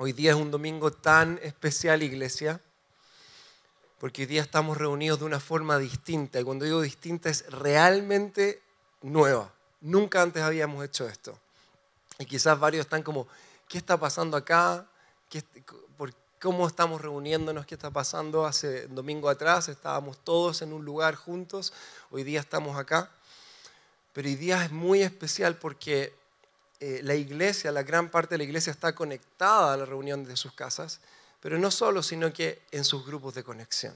Hoy día es un domingo tan especial, iglesia, porque hoy día estamos reunidos de una forma distinta. Y cuando digo distinta es realmente nueva. Nunca antes habíamos hecho esto. Y quizás varios están como, ¿qué está pasando acá? por, ¿Cómo estamos reuniéndonos? ¿Qué está pasando? Hace domingo atrás estábamos todos en un lugar juntos. Hoy día estamos acá. Pero hoy día es muy especial porque eh, la iglesia, la gran parte de la iglesia está conectada a la reunión de sus casas, pero no solo, sino que en sus grupos de conexión.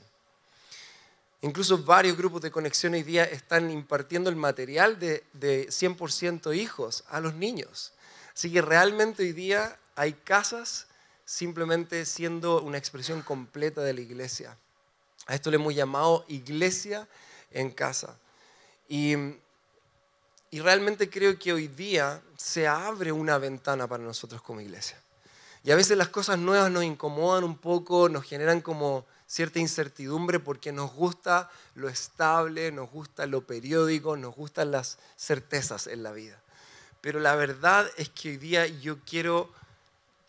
Incluso varios grupos de conexión hoy día están impartiendo el material de, de 100% hijos a los niños. Así que realmente hoy día hay casas simplemente siendo una expresión completa de la iglesia. A esto le hemos llamado iglesia en casa. Y y realmente creo que hoy día se abre una ventana para nosotros como iglesia. Y a veces las cosas nuevas nos incomodan un poco, nos generan como cierta incertidumbre porque nos gusta lo estable, nos gusta lo periódico, nos gustan las certezas en la vida. Pero la verdad es que hoy día yo quiero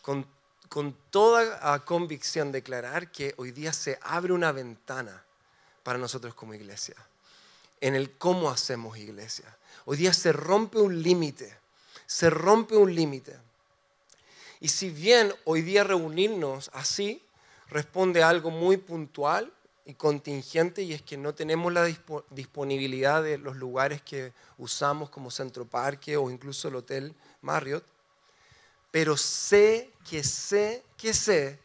con, con toda convicción declarar que hoy día se abre una ventana para nosotros como iglesia, en el cómo hacemos iglesia Hoy día se rompe un límite, se rompe un límite. Y si bien hoy día reunirnos así responde a algo muy puntual y contingente y es que no tenemos la disponibilidad de los lugares que usamos como Centro Parque o incluso el Hotel Marriott, pero sé que sé que sé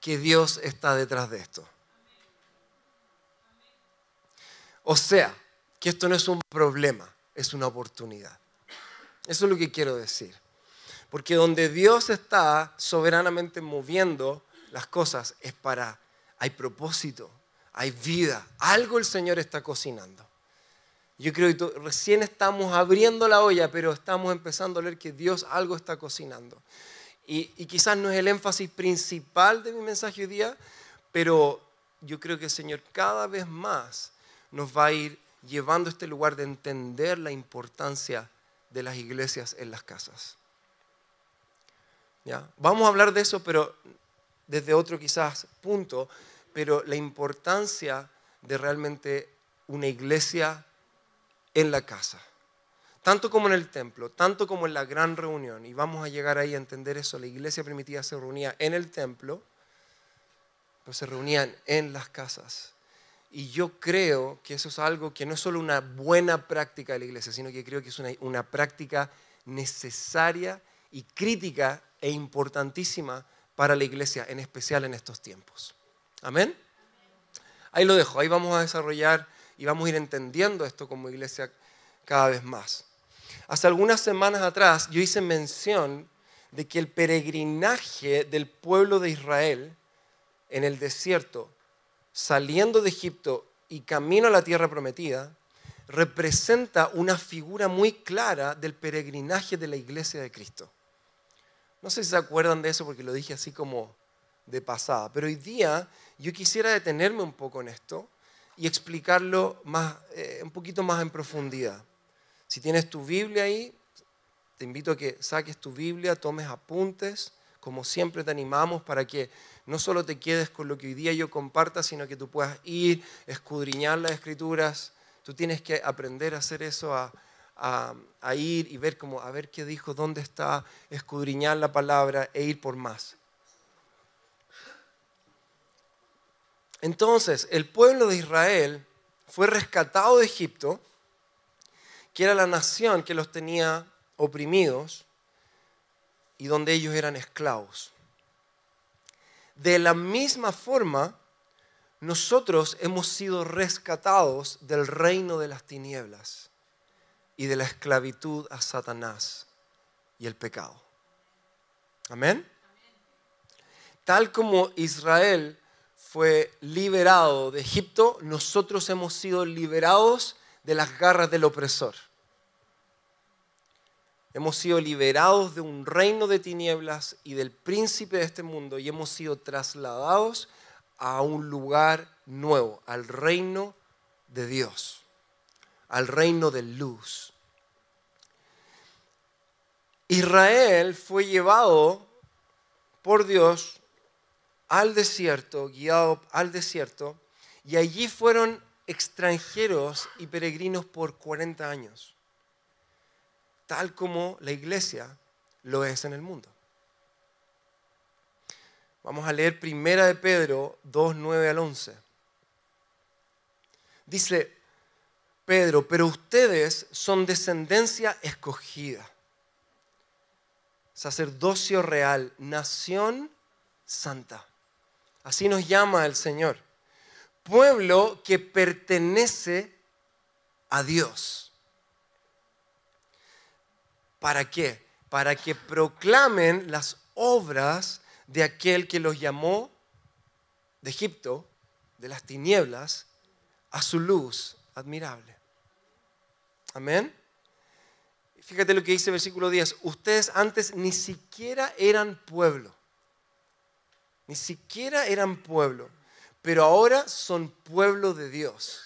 que Dios está detrás de esto. O sea, que esto no es un problema es una oportunidad. Eso es lo que quiero decir. Porque donde Dios está soberanamente moviendo las cosas es para, hay propósito, hay vida, algo el Señor está cocinando. Yo creo que recién estamos abriendo la olla, pero estamos empezando a ver que Dios algo está cocinando. Y, y quizás no es el énfasis principal de mi mensaje hoy día, pero yo creo que el Señor cada vez más nos va a ir llevando este lugar de entender la importancia de las iglesias en las casas. ¿Ya? Vamos a hablar de eso, pero desde otro quizás punto, pero la importancia de realmente una iglesia en la casa, tanto como en el templo, tanto como en la gran reunión, y vamos a llegar ahí a entender eso, la iglesia primitiva se reunía en el templo, pero se reunían en las casas. Y yo creo que eso es algo que no es solo una buena práctica de la iglesia, sino que creo que es una, una práctica necesaria y crítica e importantísima para la iglesia, en especial en estos tiempos. Amén. Ahí lo dejo, ahí vamos a desarrollar y vamos a ir entendiendo esto como iglesia cada vez más. Hace algunas semanas atrás yo hice mención de que el peregrinaje del pueblo de Israel en el desierto saliendo de Egipto y camino a la tierra prometida, representa una figura muy clara del peregrinaje de la iglesia de Cristo. No sé si se acuerdan de eso porque lo dije así como de pasada, pero hoy día yo quisiera detenerme un poco en esto y explicarlo más, eh, un poquito más en profundidad. Si tienes tu Biblia ahí, te invito a que saques tu Biblia, tomes apuntes, como siempre te animamos para que no solo te quedes con lo que hoy día yo comparta, sino que tú puedas ir, escudriñar las escrituras. Tú tienes que aprender a hacer eso, a, ir y ver cómo, a ver qué dijo, dónde está, escudriñar la palabra e ir por más. Entonces, el pueblo de Israel fue rescatado de Egipto, que era la nación que los tenía oprimidos y donde ellos eran esclavos. De la misma forma, nosotros hemos sido rescatados del reino de las tinieblas y de la esclavitud a Satanás y el pecado. Amén. Tal como Israel fue liberado de Egipto, nosotros hemos sido liberados de las garras del opresor. Hemos sido liberados de un reino de tinieblas y del príncipe de este mundo y hemos sido trasladados a un lugar nuevo, al reino de Dios, al reino de luz. Israel fue llevado por Dios al desierto, guiado al desierto, y allí fueron extranjeros y peregrinos por 40 años tal como la iglesia lo es en el mundo. Vamos a leer Primera de Pedro 2, 9 al 11. Dice Pedro, pero ustedes son descendencia escogida, sacerdocio real, nación santa. Así nos llama el Señor. Pueblo que pertenece a Dios ¿Para qué? Para que proclamen las obras de aquel que los llamó de Egipto, de las tinieblas, a su luz admirable. Amén. Fíjate lo que dice el versículo 10. Ustedes antes ni siquiera eran pueblo. Ni siquiera eran pueblo. Pero ahora son pueblo de Dios.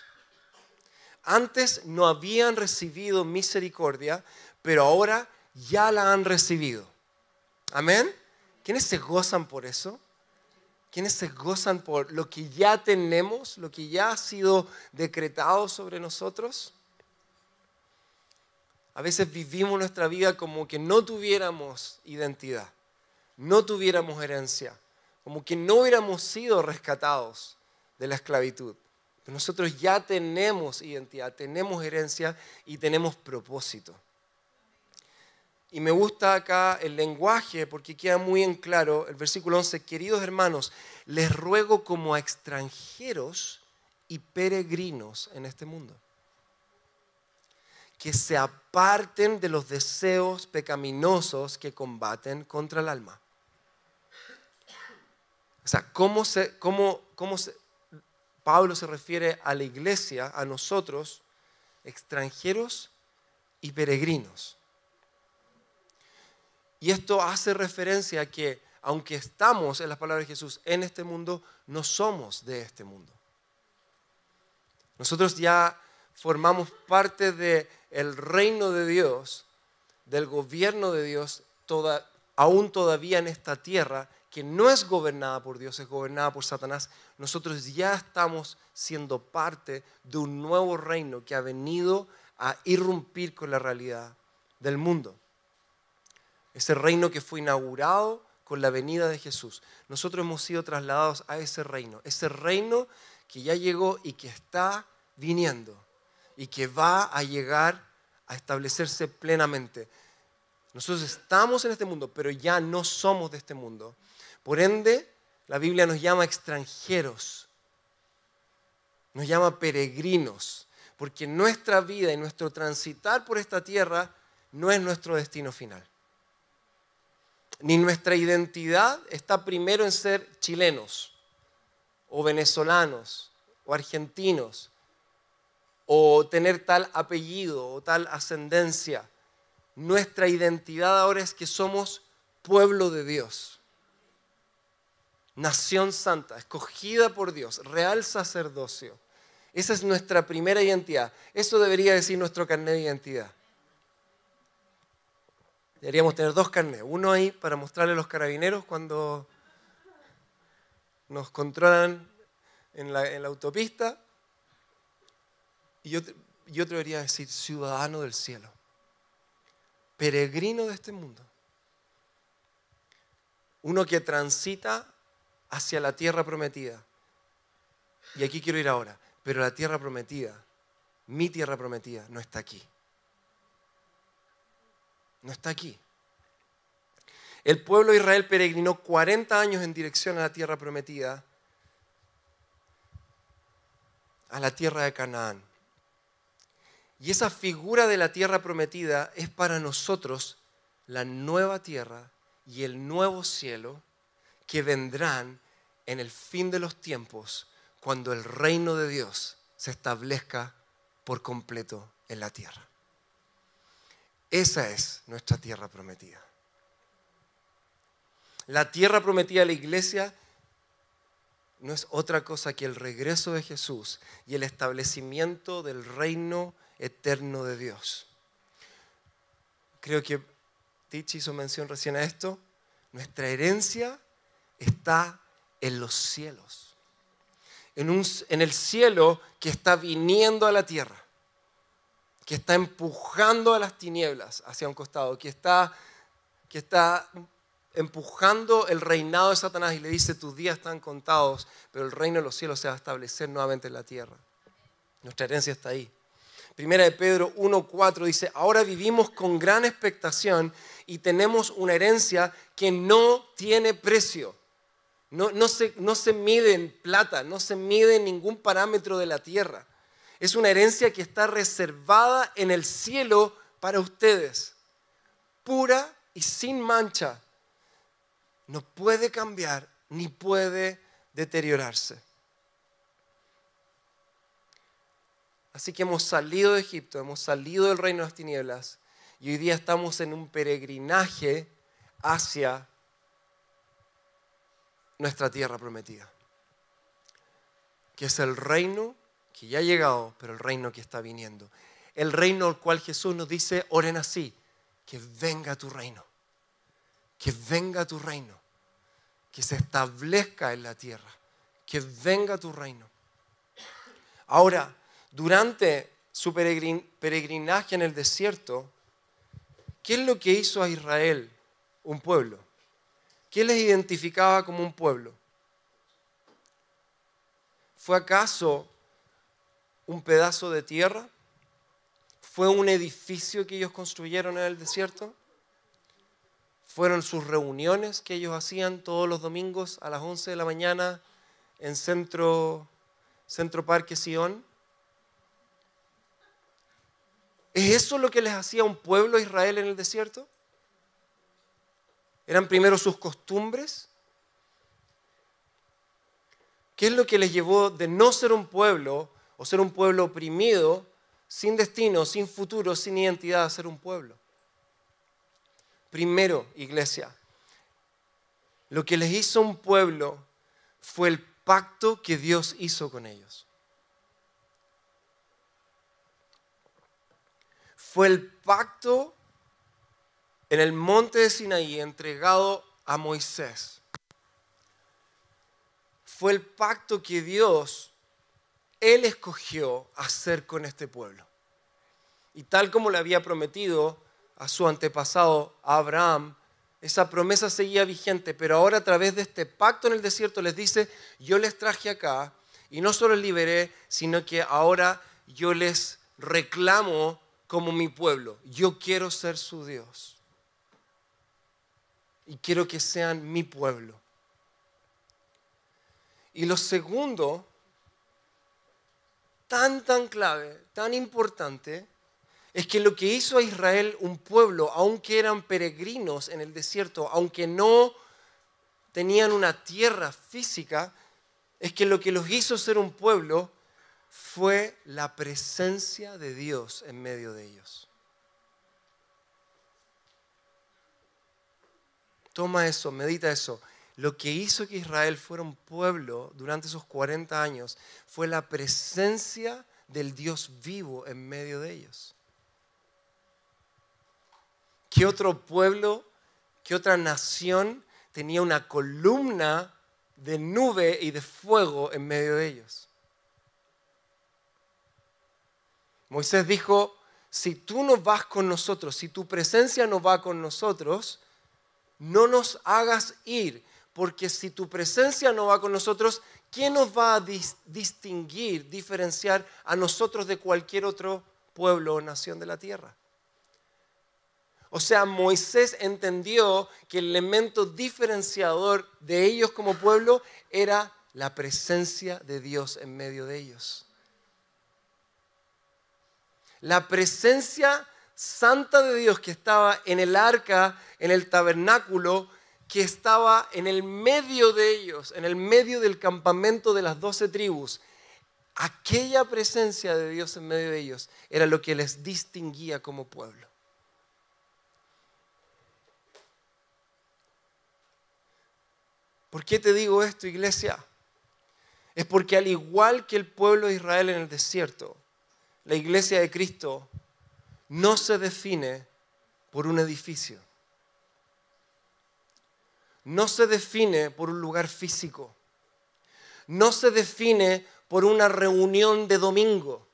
Antes no habían recibido misericordia, pero ahora ya la han recibido. Amén. ¿Quiénes se gozan por eso? ¿Quiénes se gozan por lo que ya tenemos, lo que ya ha sido decretado sobre nosotros? A veces vivimos nuestra vida como que no tuviéramos identidad, no tuviéramos herencia, como que no hubiéramos sido rescatados de la esclavitud. nosotros ya tenemos identidad, tenemos herencia y tenemos propósito. Y me gusta acá el lenguaje porque queda muy en claro el versículo 11, queridos hermanos, les ruego como a extranjeros y peregrinos en este mundo, que se aparten de los deseos pecaminosos que combaten contra el alma. O sea, ¿cómo, se, cómo, cómo se, Pablo se refiere a la iglesia, a nosotros, extranjeros y peregrinos? Y esto hace referencia a que, aunque estamos, en las palabras de Jesús, en este mundo, no somos de este mundo. Nosotros ya formamos parte del reino de Dios, del gobierno de Dios, aún todavía en esta tierra, que no es gobernada por Dios, es gobernada por Satanás, nosotros ya estamos siendo parte de un nuevo reino que ha venido a irrumpir con la realidad del mundo ese reino que fue inaugurado con la venida de Jesús. Nosotros hemos sido trasladados a ese reino, ese reino que ya llegó y que está viniendo y que va a llegar a establecerse plenamente. Nosotros estamos en este mundo, pero ya no somos de este mundo. Por ende, la Biblia nos llama extranjeros, nos llama peregrinos, porque nuestra vida y nuestro transitar por esta tierra no es nuestro destino final ni nuestra identidad está primero en ser chilenos o venezolanos o argentinos o tener tal apellido o tal ascendencia. Nuestra identidad ahora es que somos pueblo de Dios, nación santa, escogida por Dios, real sacerdocio. Esa es nuestra primera identidad. Eso debería decir nuestro carnet de identidad. Deberíamos tener dos carnes, Uno ahí para mostrarle a los carabineros cuando nos controlan en la, autopista. Y y otro debería decir ciudadano del cielo. Peregrino de este mundo. Uno que transita hacia la tierra prometida. Y aquí quiero ir ahora. Pero la tierra prometida, mi tierra prometida, no está aquí. No está aquí. El pueblo de Israel peregrinó 40 años en dirección a la tierra prometida, a la tierra de Canaán. Y esa figura de la tierra prometida es para nosotros la nueva tierra y el nuevo cielo que vendrán en el fin de los tiempos, cuando el reino de Dios se establezca por completo en la tierra. Esa es nuestra tierra prometida. La tierra prometida a la iglesia no es otra cosa que el regreso de Jesús y el establecimiento del reino eterno de Dios. Creo que Tich hizo mención recién a esto. Nuestra herencia está en los cielos. en el cielo que está viniendo a la tierra que está empujando a las tinieblas hacia un costado, que está, que está empujando el reinado de Satanás y le dice, tus días están contados, pero el reino de los cielos se va a establecer nuevamente en la tierra. Nuestra herencia está ahí. Primera de Pedro 1.4 dice, ahora vivimos con gran expectación y tenemos una herencia que no tiene precio. No, no, se, no se mide en plata, no se mide en ningún parámetro de la tierra es una herencia que está reservada en el cielo para ustedes, pura y sin mancha. No puede cambiar ni puede deteriorarse. Así que hemos salido de Egipto, hemos salido del reino de las tinieblas y hoy día estamos en un peregrinaje hacia nuestra tierra prometida, que es el reino que ya ha llegado, pero el reino que está viniendo. El reino al cual Jesús nos dice, oren así, que venga tu reino, que venga tu reino, que se establezca en la tierra, que venga tu reino. Ahora, durante su peregrinaje en el desierto, ¿qué es lo que hizo a Israel un pueblo? ¿Qué les identificaba como un pueblo? ¿Fue acaso un pedazo de tierra? ¿Fue un edificio que ellos construyeron en el desierto? ¿Fueron sus reuniones que ellos hacían todos los domingos a las 11 de la mañana en Centro, centro Parque Sion? ¿Es eso lo que les hacía un pueblo Israel en el desierto? ¿Eran primero sus costumbres? ¿Qué es lo que les llevó de no ser un pueblo o ser un pueblo oprimido, sin destino, sin futuro, sin identidad, ser un pueblo. Primero, iglesia, lo que les hizo un pueblo fue el pacto que Dios hizo con ellos. Fue el pacto en el monte de Sinaí entregado a Moisés. Fue el pacto que Dios él escogió hacer con este pueblo. Y tal como le había prometido a su antepasado Abraham, esa promesa seguía vigente, pero ahora a través de este pacto en el desierto les dice, yo les traje acá y no solo liberé, sino que ahora yo les reclamo como mi pueblo. Yo quiero ser su Dios. Y quiero que sean mi pueblo. Y lo segundo tan, tan clave, tan importante, es que lo que hizo a Israel un pueblo, aunque eran peregrinos en el desierto, aunque no tenían una tierra física, es que lo que los hizo ser un pueblo fue la presencia de Dios en medio de ellos. Toma eso, medita eso. Lo que hizo que Israel fuera un pueblo durante esos 40 años fue la presencia del Dios vivo en medio de ellos. ¿Qué otro pueblo, qué otra nación tenía una columna de nube y de fuego en medio de ellos? Moisés dijo, si tú no vas con nosotros, si tu presencia no va con nosotros, no nos hagas ir, porque si tu presencia no va con nosotros, ¿quién nos va a distinguir, diferenciar a nosotros de cualquier otro pueblo o nación de la tierra? O sea, Moisés entendió que el elemento diferenciador de ellos como pueblo era la presencia de Dios en medio de ellos. La presencia santa de Dios que estaba en el arca, en el tabernáculo, que estaba en el medio de ellos, en el medio del campamento de las doce tribus. Aquella presencia de Dios en medio de ellos era lo que les distinguía como pueblo. ¿Por qué te digo esto, iglesia? Es porque al igual que el pueblo de Israel en el desierto, la iglesia de Cristo no se define por un edificio no se define por un lugar físico, no se define por una reunión de domingo,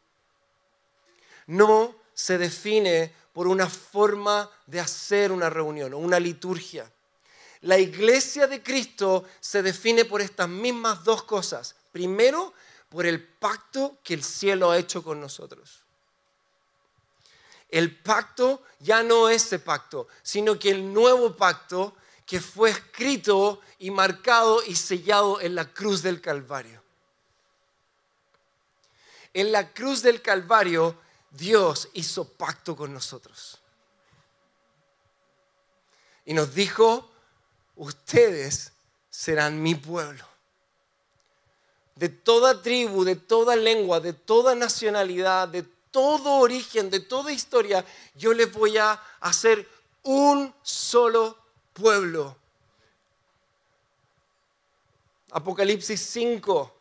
no se define por una forma de hacer una reunión o una liturgia. La iglesia de Cristo se define por estas mismas dos cosas. Primero, por el pacto que el cielo ha hecho con nosotros. El pacto ya no es ese pacto, sino que el nuevo pacto que fue escrito y marcado y sellado en la cruz del Calvario. En la cruz del Calvario Dios hizo pacto con nosotros. Y nos dijo, ustedes serán mi pueblo. De toda tribu, de toda lengua, de toda nacionalidad, de todo origen, de toda historia, yo les voy a hacer un solo pueblo. Apocalipsis 5,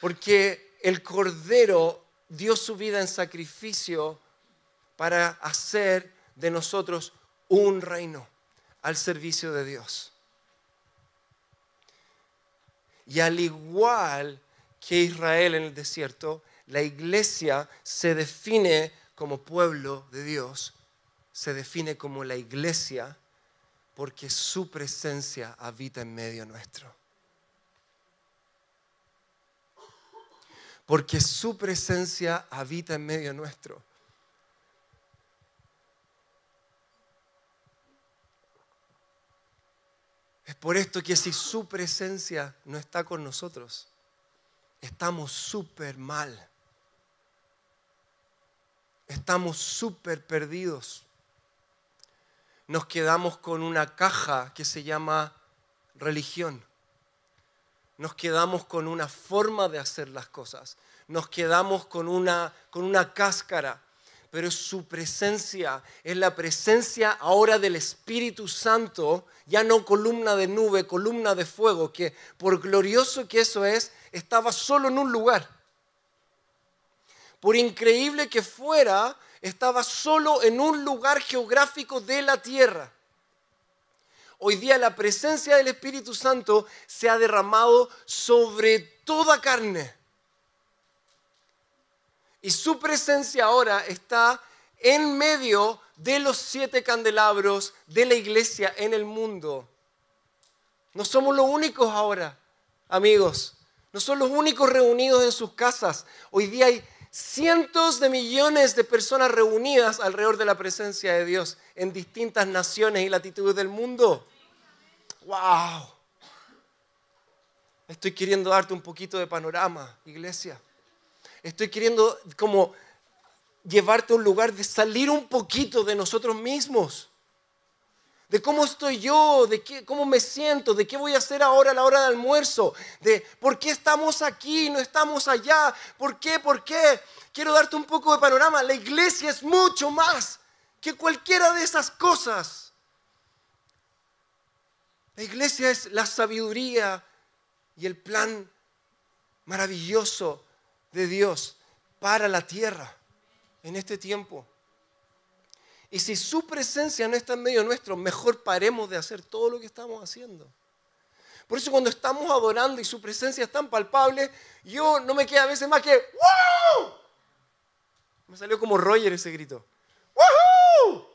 porque el Cordero dio su vida en sacrificio para hacer de nosotros un reino al servicio de Dios. Y al igual que Israel en el desierto, la iglesia se define como pueblo de Dios, se define como la iglesia porque su presencia habita en medio nuestro. Porque su presencia habita en medio nuestro. Es por esto que si su presencia no está con nosotros, estamos súper mal. Estamos súper perdidos nos quedamos con una caja que se llama religión. Nos quedamos con una forma de hacer las cosas. Nos quedamos con una, con una cáscara. Pero su presencia, es la presencia ahora del Espíritu Santo, ya no columna de nube, columna de fuego, que por glorioso que eso es, estaba solo en un lugar. Por increíble que fuera, estaba solo en un lugar geográfico de la tierra. Hoy día la presencia del Espíritu Santo se ha derramado sobre toda carne. Y su presencia ahora está en medio de los siete candelabros de la iglesia en el mundo. No somos los únicos ahora, amigos. No son los únicos reunidos en sus casas. Hoy día hay cientos de millones de personas reunidas alrededor de la presencia de Dios en distintas naciones y latitudes del mundo. ¡Wow! Estoy queriendo darte un poquito de panorama, iglesia. Estoy queriendo como llevarte a un lugar de salir un poquito de nosotros mismos de cómo estoy yo, de qué, cómo me siento, de qué voy a hacer ahora a la hora de almuerzo, de por qué estamos aquí, no estamos allá, por qué, por qué. Quiero darte un poco de panorama. La iglesia es mucho más que cualquiera de esas cosas. La iglesia es la sabiduría y el plan maravilloso de Dios para la tierra en este tiempo. Y si su presencia no está en medio nuestro, mejor paremos de hacer todo lo que estamos haciendo. Por eso cuando estamos adorando y su presencia es tan palpable, yo no me queda a veces más que ¡Wow! Me salió como Roger ese grito. ¡wow!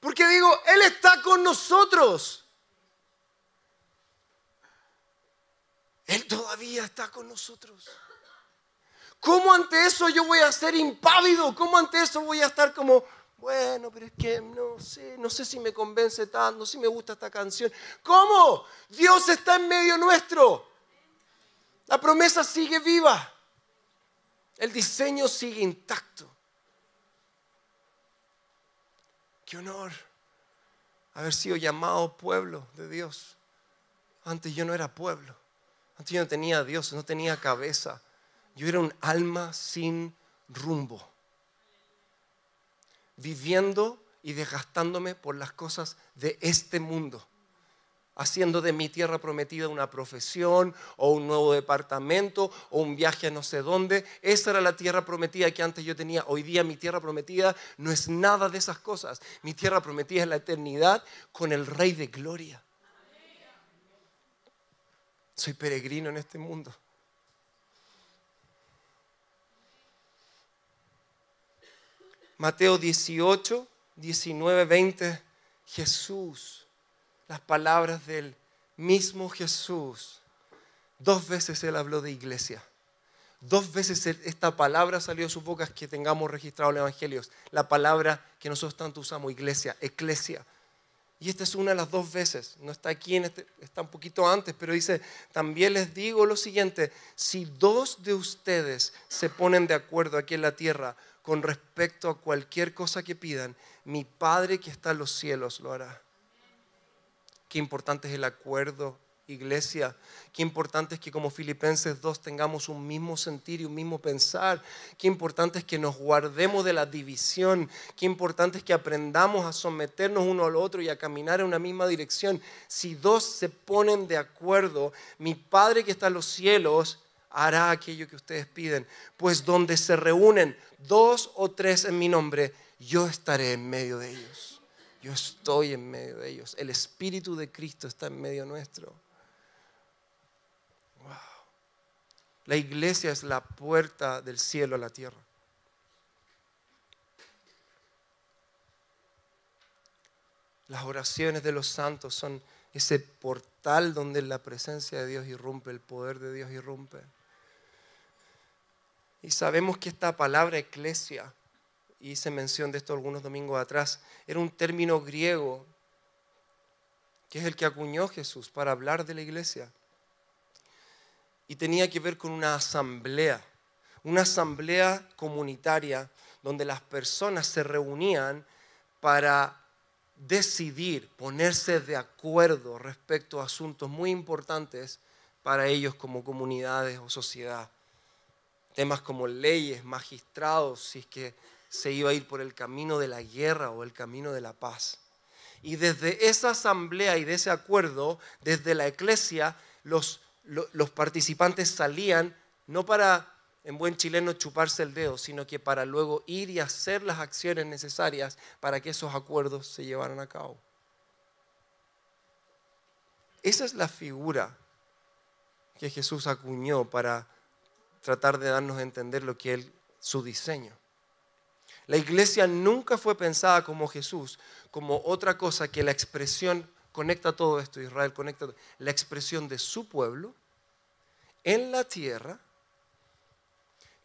Porque digo, Él está con nosotros. Él todavía está con nosotros. ¿Cómo ante eso yo voy a ser impávido? ¿Cómo ante eso voy a estar como bueno, pero es que no sé, no sé si me convence tanto, si me gusta esta canción. ¿Cómo? Dios está en medio nuestro. La promesa sigue viva. El diseño sigue intacto. Qué honor haber sido llamado pueblo de Dios. Antes yo no era pueblo. Antes yo no tenía Dios, no tenía cabeza. Yo era un alma sin rumbo viviendo y desgastándome por las cosas de este mundo, haciendo de mi tierra prometida una profesión o un nuevo departamento o un viaje a no sé dónde. Esa era la tierra prometida que antes yo tenía. Hoy día mi tierra prometida no es nada de esas cosas. Mi tierra prometida es la eternidad con el Rey de Gloria. Soy peregrino en este mundo. Mateo 18, 19, 20, Jesús, las palabras del mismo Jesús. Dos veces él habló de iglesia. Dos veces esta palabra salió de sus bocas que tengamos registrado en los evangelios. La palabra que nosotros tanto usamos, iglesia, eclesia. Y esta es una de las dos veces. No está aquí, en este, está un poquito antes, pero dice, también les digo lo siguiente, si dos de ustedes se ponen de acuerdo aquí en la tierra con respecto a cualquier cosa que pidan, mi Padre que está en los cielos lo hará. Qué importante es el acuerdo, iglesia. Qué importante es que como Filipenses dos tengamos un mismo sentir y un mismo pensar. Qué importante es que nos guardemos de la división. Qué importante es que aprendamos a someternos uno al otro y a caminar en una misma dirección. Si dos se ponen de acuerdo, mi Padre que está en los cielos hará aquello que ustedes piden, pues donde se reúnen dos o tres en mi nombre, yo estaré en medio de ellos. Yo estoy en medio de ellos. El Espíritu de Cristo está en medio nuestro. Wow. La iglesia es la puerta del cielo a la tierra. Las oraciones de los santos son ese portal donde la presencia de Dios irrumpe, el poder de Dios irrumpe. Y sabemos que esta palabra eclesia, hice mención de esto algunos domingos atrás, era un término griego que es el que acuñó Jesús para hablar de la iglesia. Y tenía que ver con una asamblea, una asamblea comunitaria donde las personas se reunían para decidir, ponerse de acuerdo respecto a asuntos muy importantes para ellos como comunidades o sociedad temas como leyes, magistrados, si es que se iba a ir por el camino de la guerra o el camino de la paz. Y desde esa asamblea y de ese acuerdo, desde la iglesia, los, los participantes salían no para, en buen chileno, chuparse el dedo, sino que para luego ir y hacer las acciones necesarias para que esos acuerdos se llevaran a cabo. Esa es la figura que Jesús acuñó para tratar de darnos a entender lo que es su diseño. La iglesia nunca fue pensada como Jesús, como otra cosa que la expresión, conecta todo esto, Israel, conecta la expresión de su pueblo en la tierra,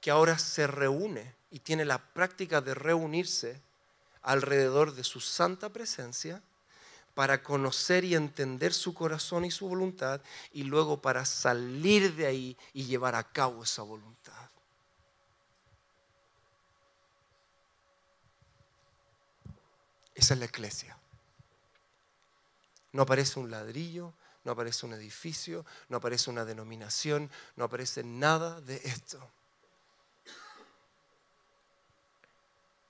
que ahora se reúne y tiene la práctica de reunirse alrededor de su santa presencia para conocer y entender su corazón y su voluntad y luego para salir de ahí y llevar a cabo esa voluntad. Esa es la iglesia. No aparece un ladrillo, no aparece un edificio, no aparece una denominación, no aparece nada de esto.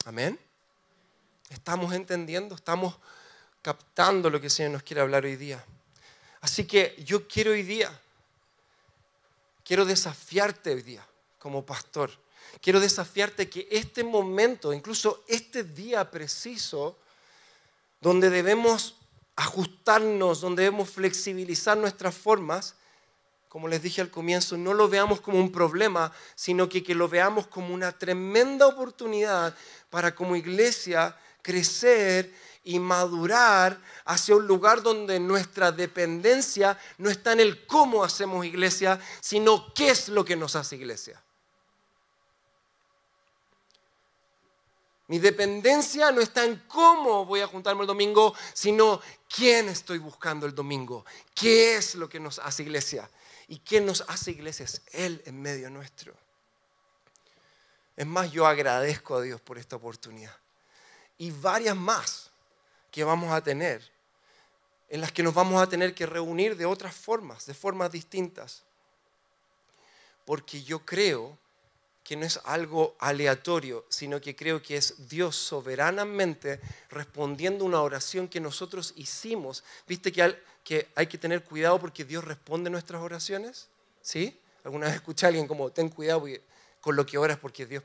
Amén. Estamos entendiendo, estamos captando lo que el Señor nos quiere hablar hoy día. Así que yo quiero hoy día, quiero desafiarte hoy día como pastor. Quiero desafiarte que este momento, incluso este día preciso, donde debemos ajustarnos, donde debemos flexibilizar nuestras formas, como les dije al comienzo, no lo veamos como un problema, sino que, que lo veamos como una tremenda oportunidad para como iglesia crecer y madurar hacia un lugar donde nuestra dependencia no está en el cómo hacemos iglesia, sino qué es lo que nos hace iglesia. Mi dependencia no está en cómo voy a juntarme el domingo, sino quién estoy buscando el domingo, qué es lo que nos hace iglesia. ¿Y quién nos hace iglesia? Es Él en medio nuestro. Es más, yo agradezco a Dios por esta oportunidad. Y varias más que vamos a tener, en las que nos vamos a tener que reunir de otras formas, de formas distintas. Porque yo creo que no es algo aleatorio, sino que creo que es Dios soberanamente respondiendo una oración que nosotros hicimos. ¿Viste que, hay que tener cuidado porque Dios responde nuestras oraciones? ¿Sí? Alguna vez escuché a alguien como, ten cuidado con lo que oras porque Dios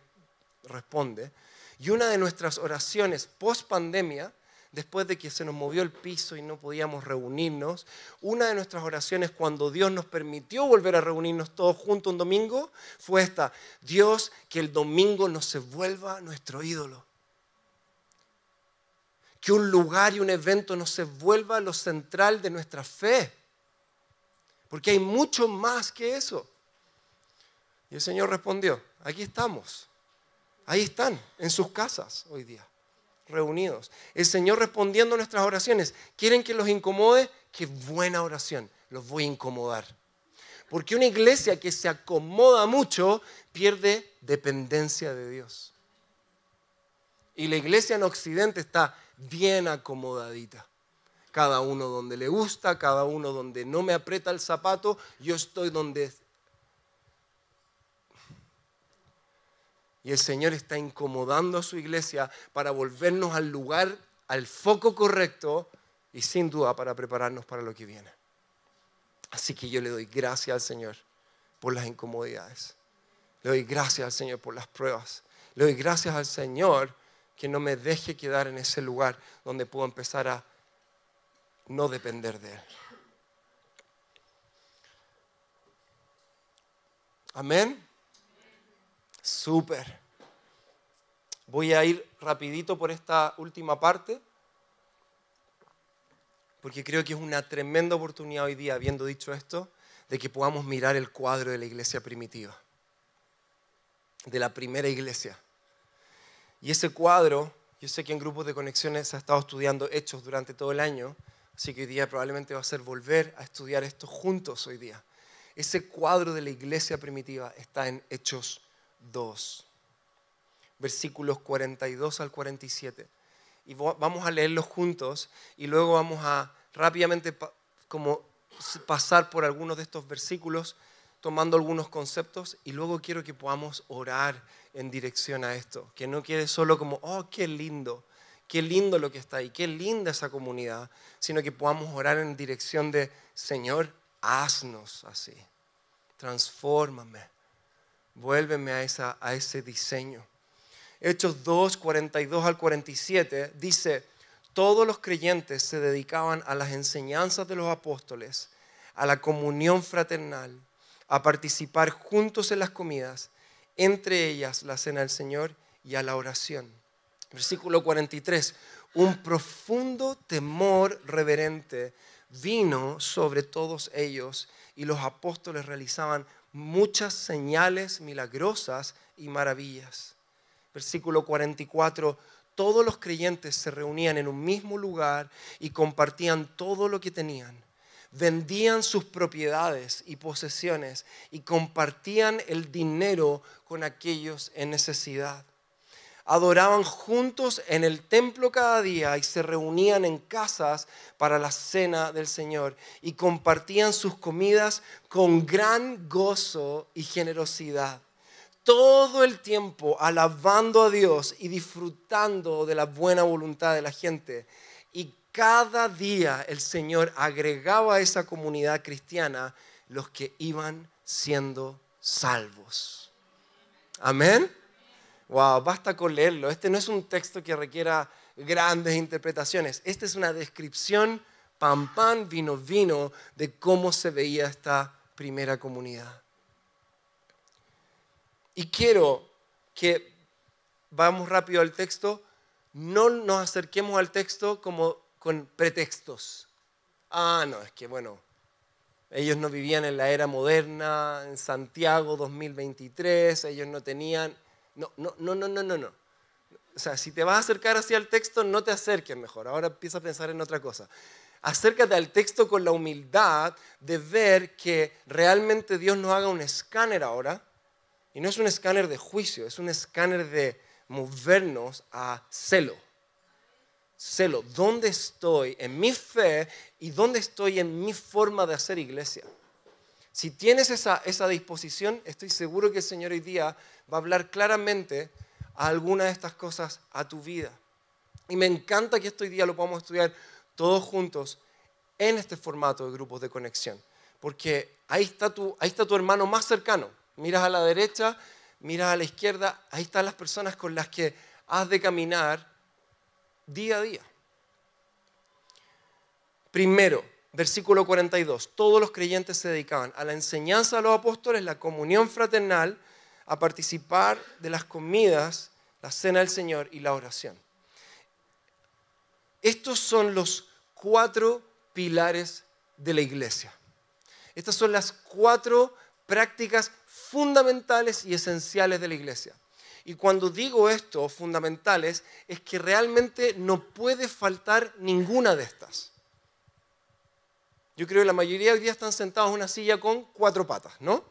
responde. Y una de nuestras oraciones post pandemia después de que se nos movió el piso y no podíamos reunirnos, una de nuestras oraciones cuando Dios nos permitió volver a reunirnos todos juntos un domingo fue esta, Dios, que el domingo no se vuelva nuestro ídolo. Que un lugar y un evento no se vuelva lo central de nuestra fe. Porque hay mucho más que eso. Y el Señor respondió, aquí estamos. Ahí están, en sus casas hoy día reunidos. El Señor respondiendo nuestras oraciones. ¿Quieren que los incomode? Qué buena oración. Los voy a incomodar. Porque una iglesia que se acomoda mucho pierde dependencia de Dios. Y la iglesia en Occidente está bien acomodadita. Cada uno donde le gusta, cada uno donde no me aprieta el zapato, yo estoy donde Y el Señor está incomodando a su iglesia para volvernos al lugar, al foco correcto y sin duda para prepararnos para lo que viene. Así que yo le doy gracias al Señor por las incomodidades. Le doy gracias al Señor por las pruebas. Le doy gracias al Señor que no me deje quedar en ese lugar donde puedo empezar a no depender de Él. Amén. Súper. Voy a ir rapidito por esta última parte, porque creo que es una tremenda oportunidad hoy día, habiendo dicho esto, de que podamos mirar el cuadro de la iglesia primitiva, de la primera iglesia. Y ese cuadro, yo sé que en grupos de conexiones se ha estado estudiando hechos durante todo el año, así que hoy día probablemente va a ser volver a estudiar esto juntos hoy día. Ese cuadro de la iglesia primitiva está en hechos 2, versículos 42 al 47. Y vamos a leerlos juntos y luego vamos a rápidamente como pasar por algunos de estos versículos tomando algunos conceptos y luego quiero que podamos orar en dirección a esto, que no quede solo como, oh, qué lindo, qué lindo lo que está ahí, qué linda esa comunidad, sino que podamos orar en dirección de, Señor, haznos así, transfórmame, Vuélveme a, esa, a ese diseño. Hechos 2, 42 al 47 dice, todos los creyentes se dedicaban a las enseñanzas de los apóstoles, a la comunión fraternal, a participar juntos en las comidas, entre ellas la cena del Señor y a la oración. Versículo 43, un profundo temor reverente vino sobre todos ellos y los apóstoles realizaban muchas señales milagrosas y maravillas. Versículo 44, todos los creyentes se reunían en un mismo lugar y compartían todo lo que tenían. Vendían sus propiedades y posesiones y compartían el dinero con aquellos en necesidad adoraban juntos en el templo cada día y se reunían en casas para la cena del Señor y compartían sus comidas con gran gozo y generosidad todo el tiempo alabando a Dios y disfrutando de la buena voluntad de la gente. Y cada día el Señor agregaba a esa comunidad cristiana los que iban siendo salvos. Amén. Wow, basta con leerlo. Este no es un texto que requiera grandes interpretaciones. Esta es una descripción pan pan, vino vino, de cómo se veía esta primera comunidad. Y quiero que, vamos rápido al texto, no nos acerquemos al texto como con pretextos. Ah, no, es que bueno, ellos no vivían en la era moderna, en Santiago 2023, ellos no tenían no, no, no, no, no, no, O sea, si te vas a acercar hacia el texto, no te acerques mejor. Ahora empieza a pensar en otra cosa. Acércate al texto con la humildad de ver que realmente Dios nos haga un escáner ahora. Y no es un escáner de juicio, es un escáner de movernos a celo. Celo, ¿dónde estoy en mi fe y dónde estoy en mi forma de hacer iglesia? Si tienes esa, disposición, estoy seguro que el Señor hoy día va a hablar claramente a alguna de estas cosas a tu vida. Y me encanta que este hoy día lo podamos estudiar todos juntos en este formato de grupos de conexión. Porque ahí está tu, ahí está tu hermano más cercano. Miras a la derecha, miras a la izquierda, ahí están las personas con las que has de caminar día a día. Primero, versículo 42, todos los creyentes se dedicaban a la enseñanza de los apóstoles, la comunión fraternal, a participar de las comidas, la cena del Señor y la oración. Estos son los cuatro pilares de la iglesia. Estas son las cuatro prácticas fundamentales y esenciales de la iglesia. Y cuando digo esto, fundamentales, es que realmente no puede faltar ninguna de estas. Yo creo que la mayoría los día están sentados en una silla con cuatro patas, ¿no?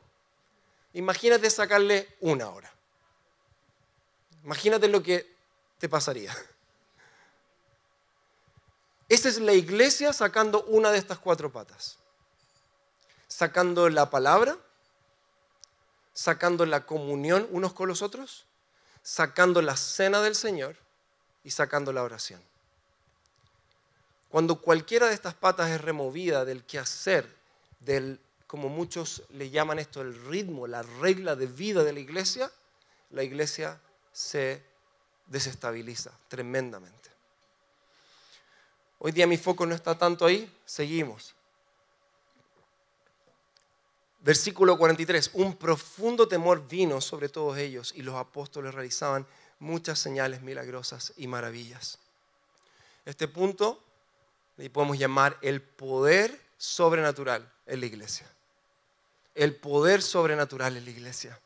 Imagínate sacarle una hora. Imagínate lo que te pasaría. Esa es la iglesia sacando una de estas cuatro patas. Sacando la palabra, sacando la comunión unos con los otros, sacando la cena del Señor y sacando la oración. Cuando cualquiera de estas patas es removida del quehacer, del, como muchos le llaman esto, el ritmo, la regla de vida de la iglesia, la iglesia se desestabiliza tremendamente. Hoy día mi foco no está tanto ahí, seguimos. Versículo 43, un profundo temor vino sobre todos ellos y los apóstoles realizaban muchas señales milagrosas y maravillas. Este punto y podemos llamar el poder sobrenatural en la iglesia. El poder sobrenatural en la iglesia.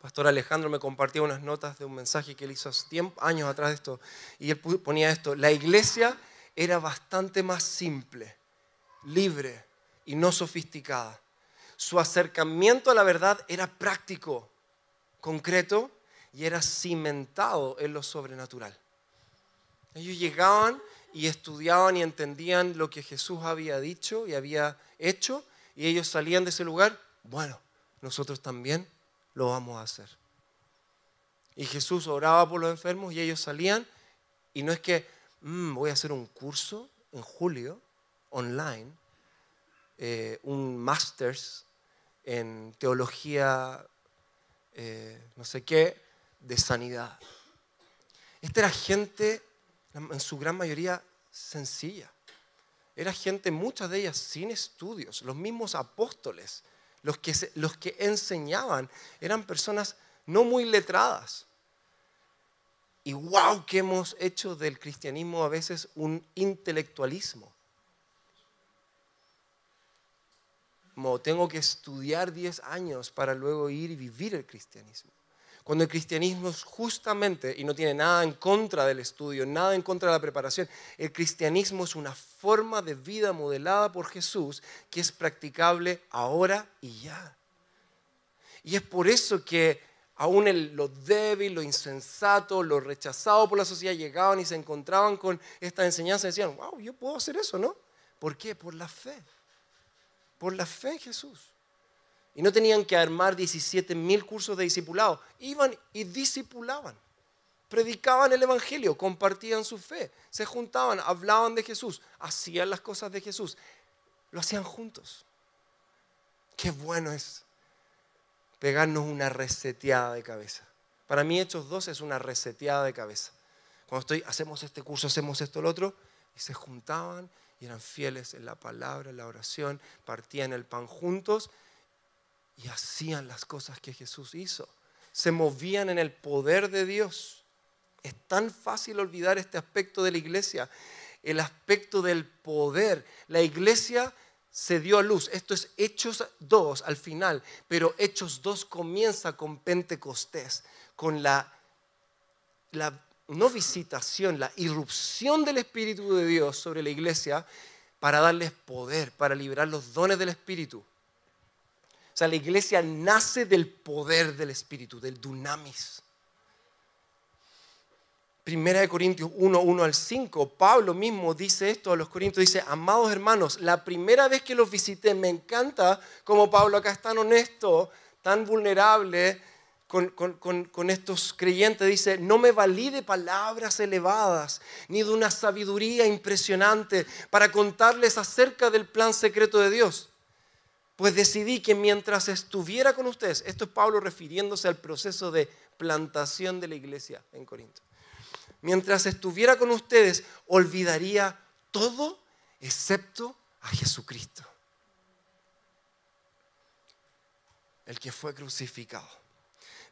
Pastor Alejandro me compartía unas notas de un mensaje que él hizo hace años atrás de esto, y él ponía esto, la iglesia era bastante más simple, libre y no sofisticada. Su acercamiento a la verdad era práctico, concreto y era cimentado en lo sobrenatural. Ellos llegaban y estudiaban y entendían lo que Jesús había dicho y había hecho, y ellos salían de ese lugar, bueno, nosotros también lo vamos a hacer. Y Jesús oraba por los enfermos y ellos salían, y no es que mm, voy a hacer un curso en julio online, eh, un master's en teología, eh, no sé qué, de sanidad. Esta era gente en su gran mayoría sencilla. Era gente, muchas de ellas sin estudios, los mismos apóstoles, los que, enseñaban, eran personas no muy letradas. Y wow, que hemos hecho del cristianismo a veces un intelectualismo. Como tengo que estudiar 10 años para luego ir y vivir el cristianismo. Cuando el cristianismo es justamente, y no tiene nada en contra del estudio, nada en contra de la preparación, el cristianismo es una forma de vida modelada por Jesús que es practicable ahora y ya. Y es por eso que aún lo débil, lo insensato, lo rechazado por la sociedad llegaban y se encontraban con esta enseñanza y decían, wow, yo puedo hacer eso, ¿no? ¿Por qué? Por la fe. Por la fe en Jesús. Y no tenían que armar 17 mil cursos de discipulado. Iban y discipulaban. Predicaban el Evangelio, compartían su fe, se juntaban, hablaban de Jesús, hacían las cosas de Jesús. Lo hacían juntos. Qué bueno es pegarnos una reseteada de cabeza. Para mí Hechos 2 es una reseteada de cabeza. Cuando estoy, hacemos este curso, hacemos esto, el otro, y se juntaban y eran fieles en la palabra, en la oración, partían el pan juntos y hacían las cosas que Jesús hizo. Se movían en el poder de Dios. Es tan fácil olvidar este aspecto de la iglesia, el aspecto del poder. La iglesia se dio a luz. Esto es Hechos 2 al final, pero Hechos 2 comienza con Pentecostés, con la, la no visitación, la irrupción del Espíritu de Dios sobre la iglesia para darles poder, para liberar los dones del Espíritu sea, la iglesia nace del poder del Espíritu, del dunamis. Primera de Corintios 1, 1 al 5, Pablo mismo dice esto a los Corintios, dice, amados hermanos, la primera vez que los visité, me encanta como Pablo acá es tan honesto, tan vulnerable con, con estos creyentes, dice, no me valí de palabras elevadas, ni de una sabiduría impresionante para contarles acerca del plan secreto de Dios pues decidí que mientras estuviera con ustedes, esto es Pablo refiriéndose al proceso de plantación de la iglesia en Corinto, mientras estuviera con ustedes, olvidaría todo excepto a Jesucristo, el que fue crucificado.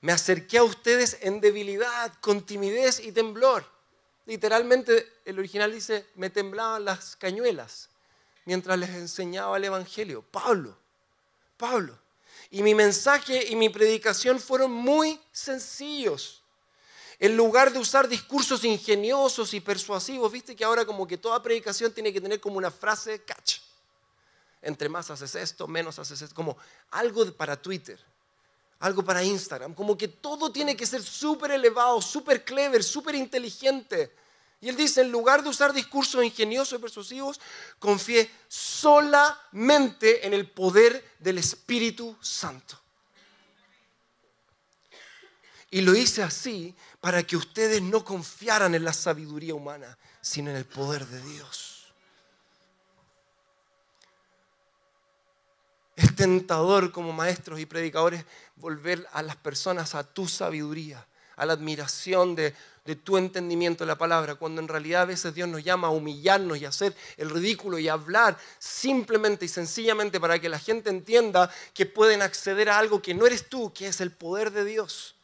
Me acerqué a ustedes en debilidad, con timidez y temblor. Literalmente el original dice, me temblaban las cañuelas mientras les enseñaba el Evangelio. Pablo, Pablo. Y mi mensaje y mi predicación fueron muy sencillos. En lugar de usar discursos ingeniosos y persuasivos, viste que ahora como que toda predicación tiene que tener como una frase catch. Entre más haces esto, menos haces esto, como algo para Twitter, algo para Instagram, como que todo tiene que ser súper elevado, súper clever, súper inteligente. Y él dice, en lugar de usar discursos ingeniosos y persuasivos, confié solamente en el poder del Espíritu Santo. Y lo hice así para que ustedes no confiaran en la sabiduría humana, sino en el poder de Dios. Es tentador como maestros y predicadores volver a las personas a tu sabiduría a la admiración de, tu entendimiento de la palabra, cuando en realidad a veces Dios nos llama a humillarnos y a hacer el ridículo y a hablar simplemente y sencillamente para que la gente entienda que pueden acceder a algo que no eres tú, que es el poder de Dios.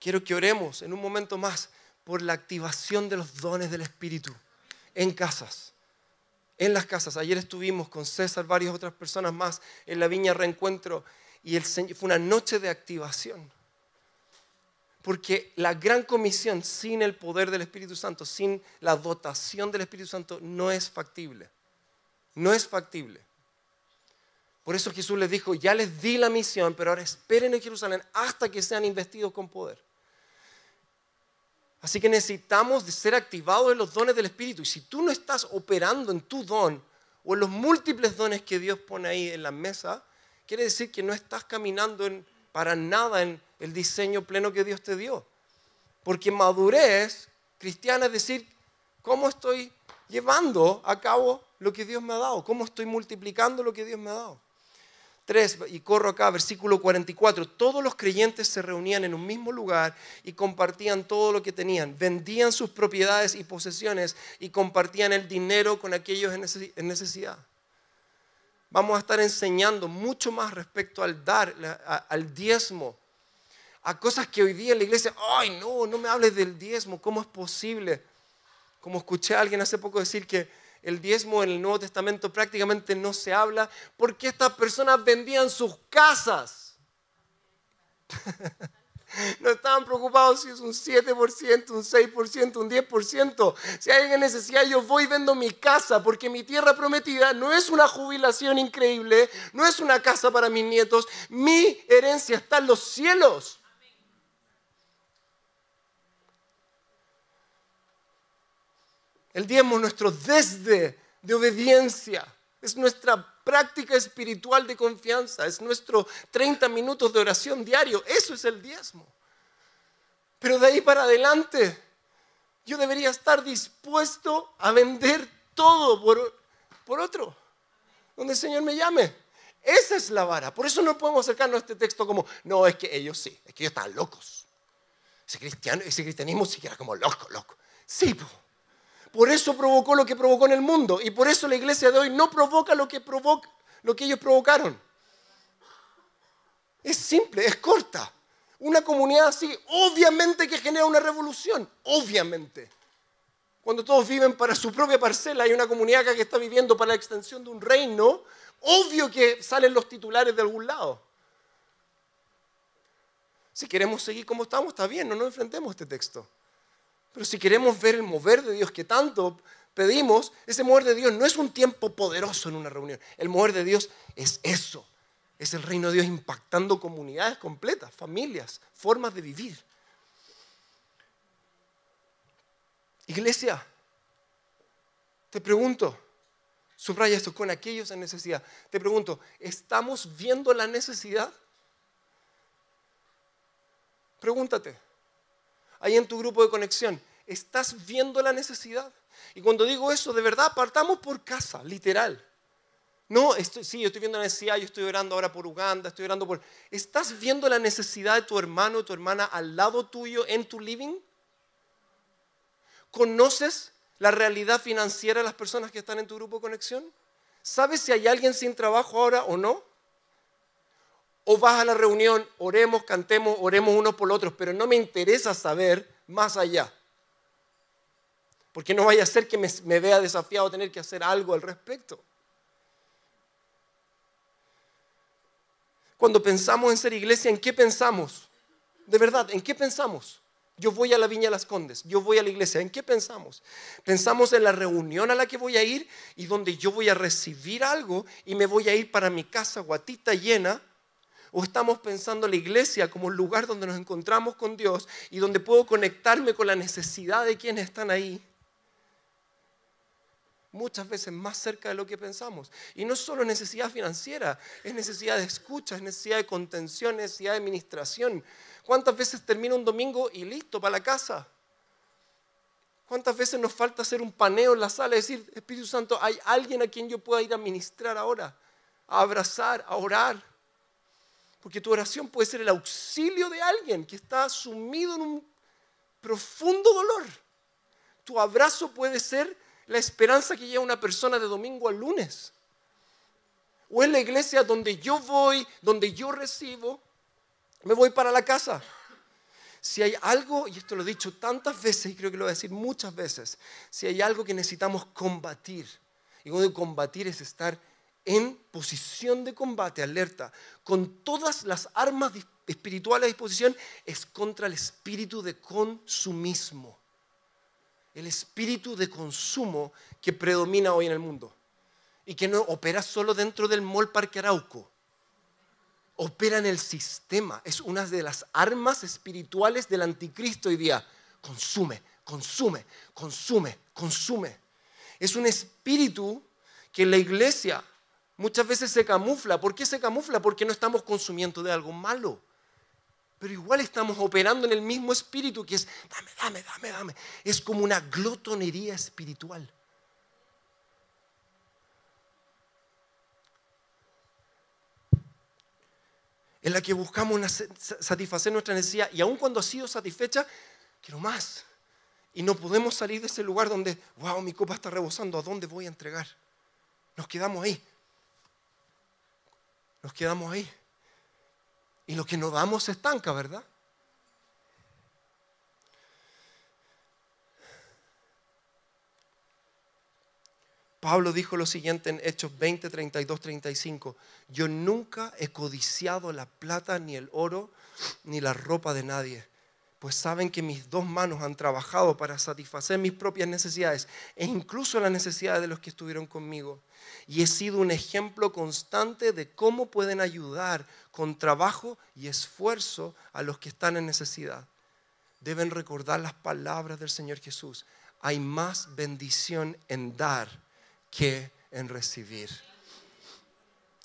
Quiero que oremos en un momento más por la activación de los dones del Espíritu en casas en las casas. Ayer estuvimos con César, varias otras personas más en la viña Reencuentro y el Señor, fue una noche de activación. Porque la gran comisión sin el poder del Espíritu Santo, sin la dotación del Espíritu Santo, no es factible. No es factible. Por eso Jesús les dijo, ya les di la misión, pero ahora esperen en Jerusalén hasta que sean investidos con poder. Así que necesitamos de ser activados en los dones del Espíritu. Y si tú no estás operando en tu don o en los múltiples dones que Dios pone ahí en la mesa, quiere decir que no estás caminando para nada en el diseño pleno que Dios te dio. Porque madurez cristiana es decir, ¿cómo estoy llevando a cabo lo que Dios me ha dado? ¿Cómo estoy multiplicando lo que Dios me ha dado? 3, y corro acá, versículo 44, todos los creyentes se reunían en un mismo lugar y compartían todo lo que tenían, vendían sus propiedades y posesiones y compartían el dinero con aquellos en necesidad. Vamos a estar enseñando mucho más respecto al dar, al diezmo, a cosas que hoy día en la iglesia, ay no, no me hables del diezmo, ¿cómo es posible? Como escuché a alguien hace poco decir que el diezmo en el Nuevo Testamento prácticamente no se habla porque estas personas vendían sus casas. No estaban preocupados si es un 7%, un 6%, un 10%. Si alguien necesidad, yo voy y vendo mi casa, porque mi tierra prometida no es una jubilación increíble, no es una casa para mis nietos. Mi herencia está en los cielos. El diezmo es nuestro desde de obediencia, es nuestra práctica espiritual de confianza, es nuestro 30 minutos de oración diario, eso es el diezmo. Pero de ahí para adelante, yo debería estar dispuesto a vender todo por, por otro, donde el Señor me llame. Esa es la vara. Por eso no podemos acercarnos a este texto como, no, es que ellos sí, es que ellos están locos. Ese, cristiano, cristianismo siquiera como loco, loco. Sí, pues. Por eso provocó lo que provocó en el mundo. Y por eso la iglesia de hoy no provoca lo que, lo que ellos provocaron. Es simple, es corta. Una comunidad así, obviamente que genera una revolución, obviamente. Cuando todos viven para su propia parcela, hay una comunidad acá que está viviendo para la extensión de un reino, obvio que salen los titulares de algún lado. Si queremos seguir como estamos, está bien, no nos enfrentemos a este texto. Pero si queremos ver el mover de Dios que tanto pedimos, ese mover de Dios no es un tiempo poderoso en una reunión. El mover de Dios es eso. Es el reino de Dios impactando comunidades completas, familias, formas de vivir. Iglesia, te pregunto, subraya esto, con aquellos en necesidad, te pregunto, ¿estamos viendo la necesidad? Pregúntate ahí en tu grupo de conexión. Estás viendo la necesidad. Y cuando digo eso, de verdad, partamos por casa, literal. No, estoy, sí, yo estoy viendo la necesidad, yo estoy orando ahora por Uganda, estoy orando por... ¿Estás viendo la necesidad de tu hermano o tu hermana al lado tuyo en tu living? ¿Conoces la realidad financiera de las personas que están en tu grupo de conexión? ¿Sabes si hay alguien sin trabajo ahora o no? o vas a la reunión, oremos, cantemos, oremos unos por otros, pero no me interesa saber más allá. Porque no vaya a ser que me, vea desafiado a tener que hacer algo al respecto. Cuando pensamos en ser iglesia, ¿en qué pensamos? De verdad, ¿en qué pensamos? Yo voy a la Viña Las Condes, yo voy a la iglesia. ¿En qué pensamos? Pensamos en la reunión a la que voy a ir y donde yo voy a recibir algo y me voy a ir para mi casa guatita llena o estamos pensando la iglesia como un lugar donde nos encontramos con Dios y donde puedo conectarme con la necesidad de quienes están ahí. Muchas veces más cerca de lo que pensamos. Y no solo necesidad financiera, es necesidad de escucha, es necesidad de contención, necesidad de administración. ¿Cuántas veces termina un domingo y listo para la casa? ¿Cuántas veces nos falta hacer un paneo en la sala y decir, Espíritu Santo, hay alguien a quien yo pueda ir a ministrar ahora, a abrazar, a orar? Porque tu oración puede ser el auxilio de alguien que está sumido en un profundo dolor. Tu abrazo puede ser la esperanza que lleva una persona de domingo a lunes. O en la iglesia donde yo voy, donde yo recibo, me voy para la casa. Si hay algo, y esto lo he dicho tantas veces y creo que lo voy a decir muchas veces, si hay algo que necesitamos combatir, y cuando combatir es estar en posición de combate, alerta, con todas las armas espirituales a disposición, es contra el espíritu de consumismo, el espíritu de consumo que predomina hoy en el mundo y que no opera solo dentro del mall Parque Arauco, opera en el sistema, es una de las armas espirituales del anticristo hoy día, consume, consume, consume, consume. Es un espíritu que la iglesia muchas veces se camufla. ¿Por qué se camufla? Porque no estamos consumiendo de algo malo. Pero igual estamos operando en el mismo espíritu que es, dame, dame, dame, dame. Es como una glotonería espiritual. en la que buscamos satisfacer nuestra necesidad y aun cuando ha sido satisfecha, quiero más. Y no podemos salir de ese lugar donde, wow, mi copa está rebosando, ¿a dónde voy a entregar? Nos quedamos ahí nos quedamos ahí. Y lo que nos damos se estanca, ¿verdad? Pablo dijo lo siguiente en Hechos 20, 32, 35. Yo nunca he codiciado la plata, ni el oro, ni la ropa de nadie pues saben que mis dos manos han trabajado para satisfacer mis propias necesidades e incluso las necesidades de los que estuvieron conmigo. Y he sido un ejemplo constante de cómo pueden ayudar con trabajo y esfuerzo a los que están en necesidad. Deben recordar las palabras del Señor Jesús. Hay más bendición en dar que en recibir.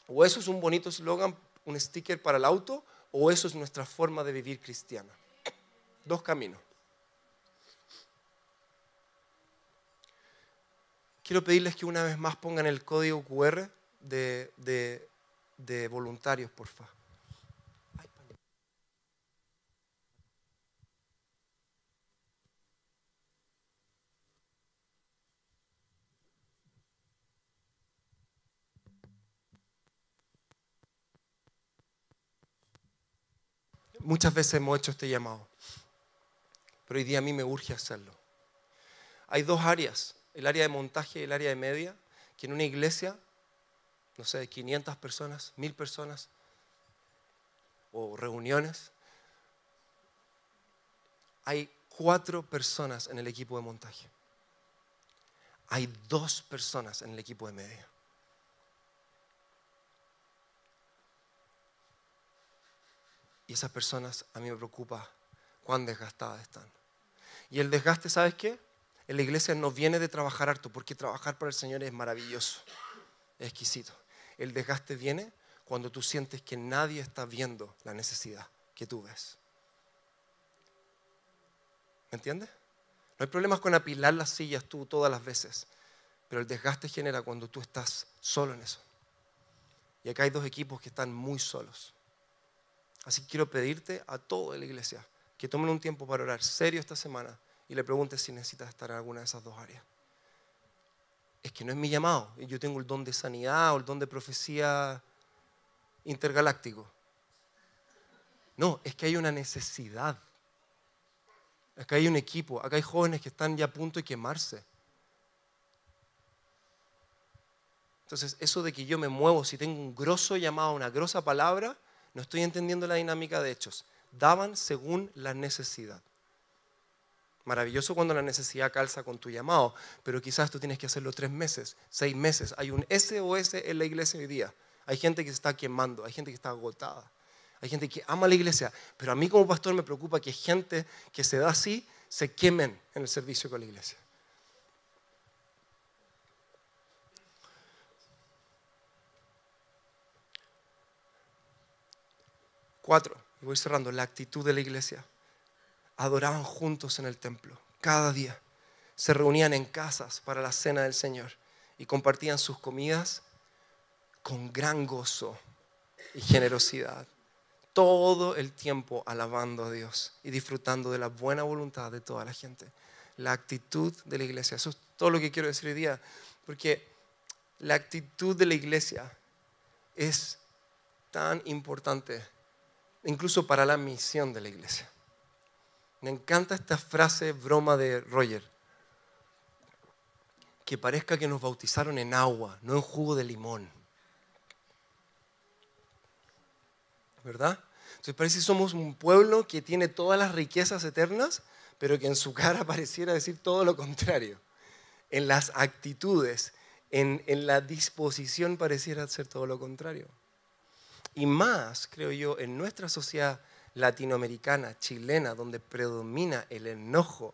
O eso es un bonito eslogan, un sticker para el auto, o eso es nuestra forma de vivir cristiana dos caminos. Quiero pedirles que una vez más pongan el código QR de, voluntarios, por favor. Muchas veces hemos hecho este llamado pero hoy día a mí me urge hacerlo. Hay dos áreas, el área de montaje y el área de media, que en una iglesia, no sé, 500 personas, 1000 personas, o reuniones, hay cuatro personas en el equipo de montaje. Hay dos personas en el equipo de media. Y esas personas a mí me preocupan cuán desgastadas están. Y el desgaste, ¿sabes qué? En la iglesia no viene de trabajar harto, porque trabajar para el Señor es maravilloso, es exquisito. El desgaste viene cuando tú sientes que nadie está viendo la necesidad que tú ves. ¿Me entiendes? No hay problemas con apilar las sillas tú todas las veces, pero el desgaste genera cuando tú estás solo en eso. Y acá hay dos equipos que están muy solos. Así que quiero pedirte a toda la iglesia que tomen un tiempo para orar serio esta semana y le preguntes si necesitas estar en alguna de esas dos áreas. Es que no es mi llamado. Yo tengo el don de sanidad o el don de profecía intergaláctico. No, es que hay una necesidad. Acá hay un equipo, acá hay jóvenes que están ya a punto de quemarse. Entonces, eso de que yo me muevo, si tengo un grosso llamado, una grosa palabra, no estoy entendiendo la dinámica de hechos daban según la necesidad. Maravilloso cuando la necesidad calza con tu llamado, pero quizás tú tienes que hacerlo tres meses, seis meses. Hay un SOS en la iglesia hoy día. Hay gente que se está quemando, hay gente que está agotada, hay gente que ama la iglesia, pero a mí como pastor me preocupa que gente que se da así se quemen en el servicio con la iglesia. Cuatro, voy cerrando, la actitud de la iglesia. Adoraban juntos en el templo, cada día. Se reunían en casas para la cena del Señor y compartían sus comidas con gran gozo y generosidad. Todo el tiempo alabando a Dios y disfrutando de la buena voluntad de toda la gente. La actitud de la iglesia. Eso es todo lo que quiero decir hoy día. Porque la actitud de la iglesia es tan importante incluso para la misión de la iglesia. Me encanta esta frase broma de Roger. Que parezca que nos bautizaron en agua, no en jugo de limón. ¿Verdad? Entonces parece que somos un pueblo que tiene todas las riquezas eternas, pero que en su cara pareciera decir todo lo contrario. En las actitudes, en, la disposición pareciera ser todo lo contrario y más, creo yo, en nuestra sociedad latinoamericana, chilena, donde predomina el enojo,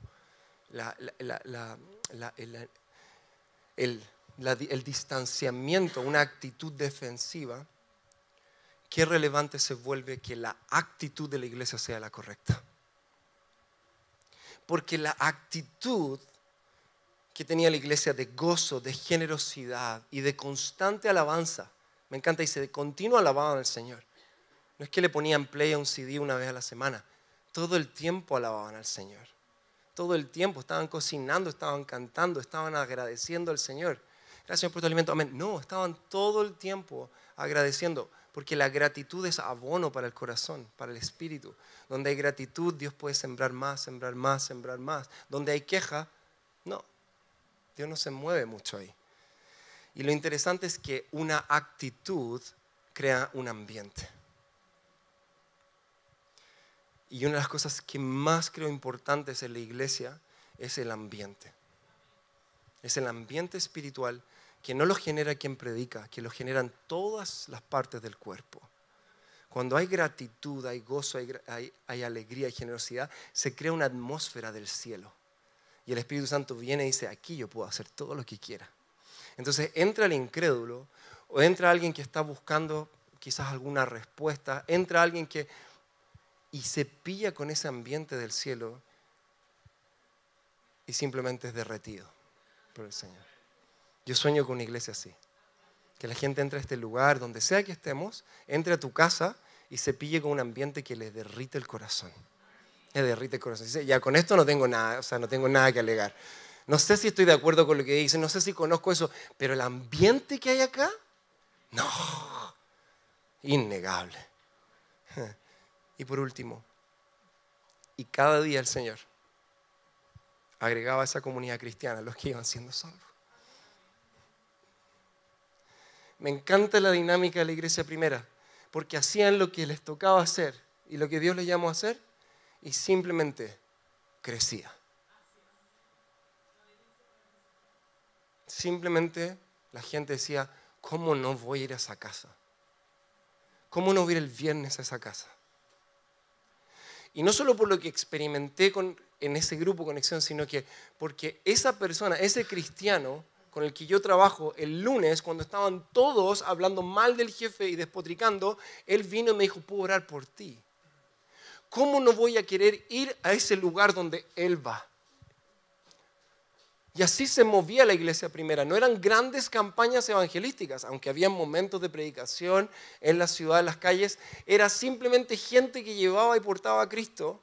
el, el distanciamiento, una actitud defensiva, qué relevante se vuelve que la actitud de la iglesia sea la correcta. Porque la actitud que tenía la iglesia de gozo, de generosidad y de constante alabanza, me encanta, y se continuo alababan al Señor. No es que le ponían play a un CD una vez a la semana. Todo el tiempo alababan al Señor. Todo el tiempo estaban cocinando, estaban cantando, estaban agradeciendo al Señor. Gracias por tu alimento. Amén. No, estaban todo el tiempo agradeciendo porque la gratitud es abono para el corazón, para el espíritu. Donde hay gratitud, Dios puede sembrar más, sembrar más, sembrar más. Donde hay queja, no. Dios no se mueve mucho ahí. Y lo interesante es que una actitud crea un ambiente. Y una de las cosas que más creo importantes en la iglesia es el ambiente. Es el ambiente espiritual que no lo genera quien predica, que lo generan todas las partes del cuerpo. Cuando hay gratitud, hay gozo, hay, alegría, hay alegría y generosidad, se crea una atmósfera del cielo. Y el Espíritu Santo viene y dice, aquí yo puedo hacer todo lo que quiera. Entonces entra el incrédulo o entra alguien que está buscando quizás alguna respuesta, entra alguien que y se pilla con ese ambiente del cielo y simplemente es derretido por el Señor. Yo sueño con una iglesia así, que la gente entre a este lugar, donde sea que estemos, entre a tu casa y se pille con un ambiente que le derrite el corazón. Le derrite el corazón. Dice, ya con esto no tengo nada, o sea, no tengo nada que alegar. No sé si estoy de acuerdo con lo que dicen, no sé si conozco eso, pero el ambiente que hay acá, no, innegable. Y por último, y cada día el Señor agregaba a esa comunidad cristiana los que iban siendo salvos. Me encanta la dinámica de la iglesia primera, porque hacían lo que les tocaba hacer y lo que Dios les llamó a hacer y simplemente crecía. simplemente la gente decía, ¿cómo no voy a ir a esa casa? ¿Cómo no voy a ir el viernes a esa casa? Y no solo por lo que experimenté con, en ese grupo Conexión, sino que porque esa persona, ese cristiano con el que yo trabajo el lunes, cuando estaban todos hablando mal del jefe y despotricando, él vino y me dijo, puedo orar por ti. ¿Cómo no voy a querer ir a ese lugar donde él va? Y así se movía la iglesia primera. No eran grandes campañas evangelísticas, aunque había momentos de predicación en la ciudad, en las calles. Era simplemente gente que llevaba y portaba a Cristo.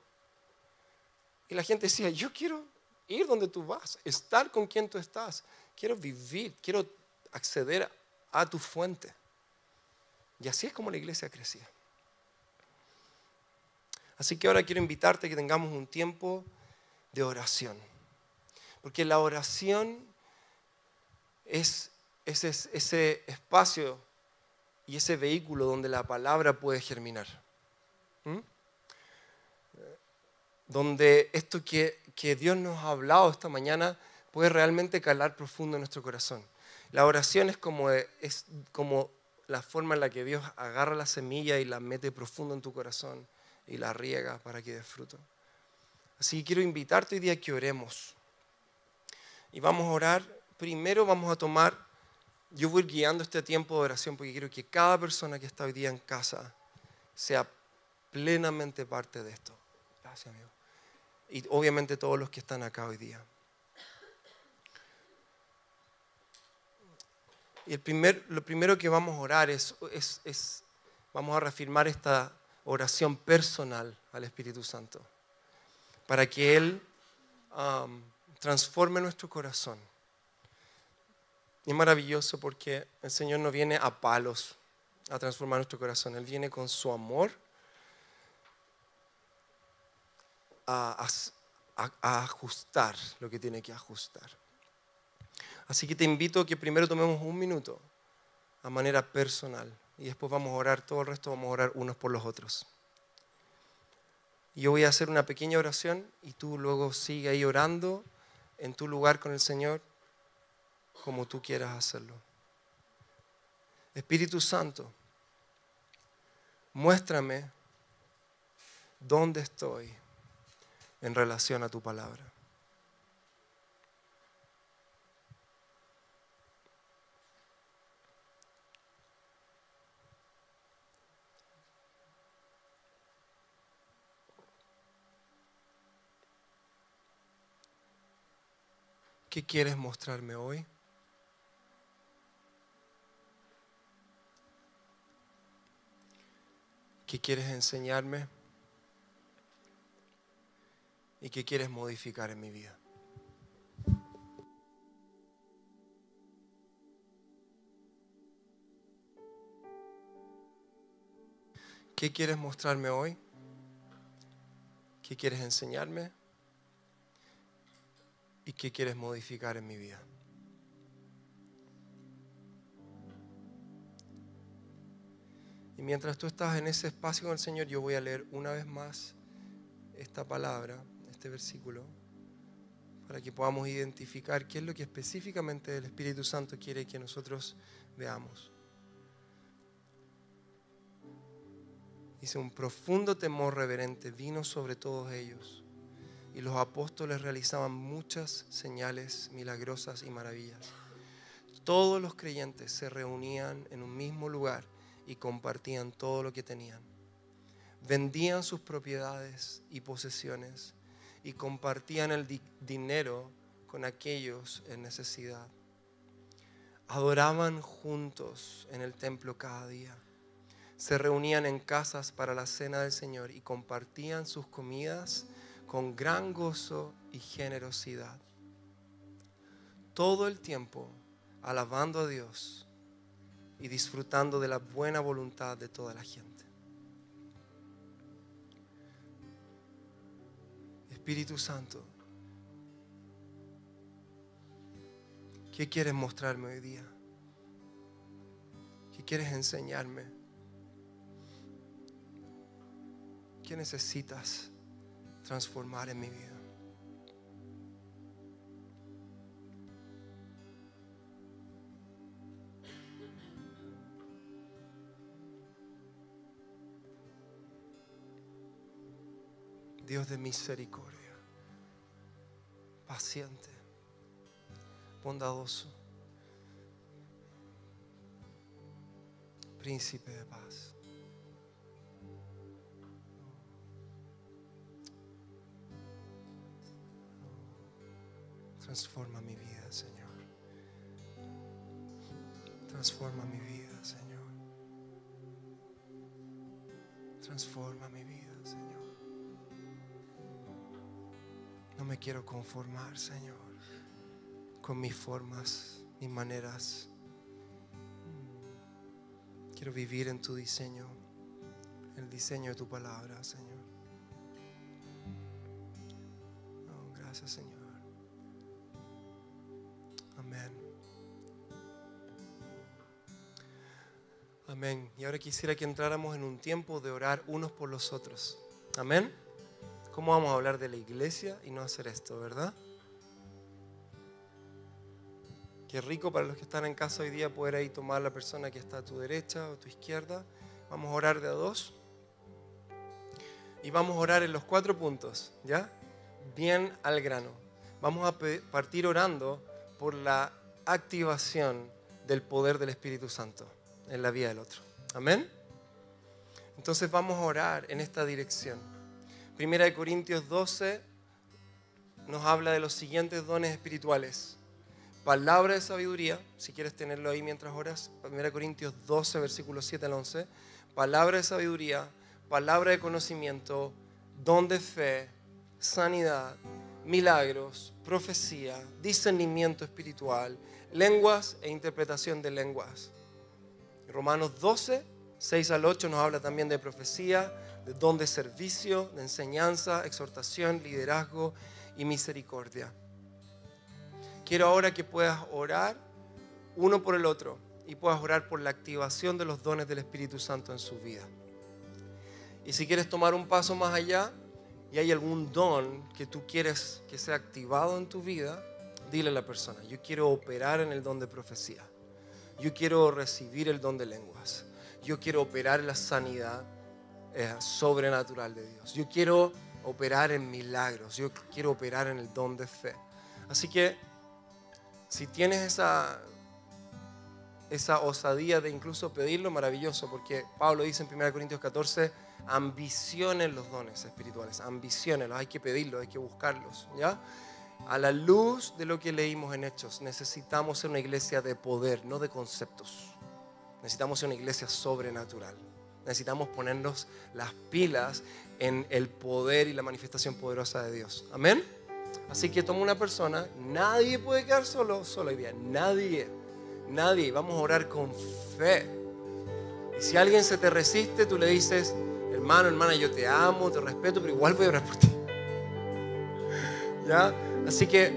Y la gente decía, yo quiero ir donde tú vas, estar con quien tú estás. Quiero vivir, quiero acceder a tu fuente. Y así es como la iglesia crecía. Así que ahora quiero invitarte a que tengamos un tiempo de oración. Porque la oración es ese, espacio y ese vehículo donde la palabra puede germinar. Donde esto que, Dios nos ha hablado esta mañana puede realmente calar profundo en nuestro corazón. La oración es como, es como la forma en la que Dios agarra la semilla y la mete profundo en tu corazón y la riega para que dé fruto. Así que quiero invitarte hoy día que oremos y vamos a orar. Primero vamos a tomar, yo voy guiando este tiempo de oración porque quiero que cada persona que está hoy día en casa sea plenamente parte de esto. Gracias, amigo. Y obviamente todos los que están acá hoy día. Y el primer, lo primero que vamos a orar es, vamos a reafirmar esta oración personal al Espíritu Santo, para que Él transforme nuestro corazón. Y es maravilloso porque el Señor no viene a palos a transformar nuestro corazón, Él viene con su amor a, ajustar lo que tiene que ajustar. Así que te invito a que primero tomemos un minuto a manera personal y después vamos a orar todo el resto, vamos a orar unos por los otros. Yo voy a hacer una pequeña oración y tú luego sigue ahí orando en tu lugar con el Señor como tú quieras hacerlo. Espíritu Santo, muéstrame dónde estoy en relación a tu palabra. ¿Qué quieres mostrarme hoy? ¿Qué quieres enseñarme? ¿Y qué quieres modificar en mi vida? ¿Qué quieres mostrarme hoy? ¿Qué quieres enseñarme? ¿Y qué quieres modificar en mi vida? Y mientras tú estás en ese espacio con el Señor, yo voy a leer una vez más esta palabra, este versículo, para que podamos identificar qué es lo que específicamente el Espíritu Santo quiere que nosotros veamos. Dice, un profundo temor reverente vino sobre todos ellos y los apóstoles realizaban muchas señales milagrosas y maravillas. Todos los creyentes se reunían en un mismo lugar y compartían todo lo que tenían. Vendían sus propiedades y posesiones y compartían el dinero con aquellos en necesidad. Adoraban juntos en el templo cada día. Se reunían en casas para la cena del Señor y compartían sus comidas con gran gozo y generosidad. Todo el tiempo alabando a Dios y disfrutando de la buena voluntad de toda la gente. Espíritu Santo, ¿qué quieres mostrarme hoy día? ¿Qué quieres enseñarme? ¿Qué necesitas? transformar en mi vida. Dios de misericordia, paciente, bondadoso, príncipe de paz. Transforma mi vida, Señor. Transforma mi vida, Señor. Transforma mi vida, Señor. No me quiero conformar, Señor, con mis formas, mis maneras. Quiero vivir en tu diseño, el diseño de tu palabra, Señor. Amén. Y ahora quisiera que entráramos en un tiempo de orar unos por los otros. Amén. ¿Cómo vamos a hablar de la iglesia y no hacer esto, verdad? Qué rico para los que están en casa hoy día poder ahí tomar la persona que está a tu derecha o a tu izquierda. Vamos a orar de a dos. Y vamos a orar en los cuatro puntos, ¿ya? Bien al grano. Vamos a partir orando por la activación del poder del Espíritu Santo en la vida del otro. Amén. Entonces vamos a orar en esta dirección. Primera de Corintios 12 nos habla de los siguientes dones espirituales. Palabra de sabiduría, si quieres tenerlo ahí mientras oras, de Corintios 12, versículo 7 al 11. Palabra de sabiduría, palabra de conocimiento, don de fe, sanidad, milagros, profecía, discernimiento espiritual, lenguas e interpretación de lenguas. Romanos 12, 6 al 8 nos habla también de profecía, de don de servicio, de enseñanza, exhortación, liderazgo y misericordia. Quiero ahora que puedas orar uno por el otro y puedas orar por la activación de los dones del Espíritu Santo en su vida. Y si quieres tomar un paso más allá y hay algún don que tú quieres que sea activado en tu vida, dile a la persona, yo quiero operar en el don de profecía yo quiero recibir el don de lenguas, yo quiero operar la sanidad eh, sobrenatural de Dios, yo quiero operar en milagros, yo quiero operar en el don de fe. Así que si tienes esa, esa osadía de incluso pedirlo, maravilloso, porque Pablo dice en 1 Corintios 14, ambicionen los dones espirituales, ambicionenlos, hay que pedirlos, hay que buscarlos, ¿ya? a la luz de lo que leímos en Hechos, necesitamos ser una iglesia de poder, no de conceptos. Necesitamos ser una iglesia sobrenatural. Necesitamos ponernos las pilas en el poder y la manifestación poderosa de Dios. Amén. Así que toma una persona, nadie puede quedar solo, solo hoy día, nadie, nadie. Vamos a orar con fe. Y si alguien se te resiste, tú le dices, hermano, hermana, yo te amo, te respeto, pero igual voy a orar por ti. ¿Ya? Así que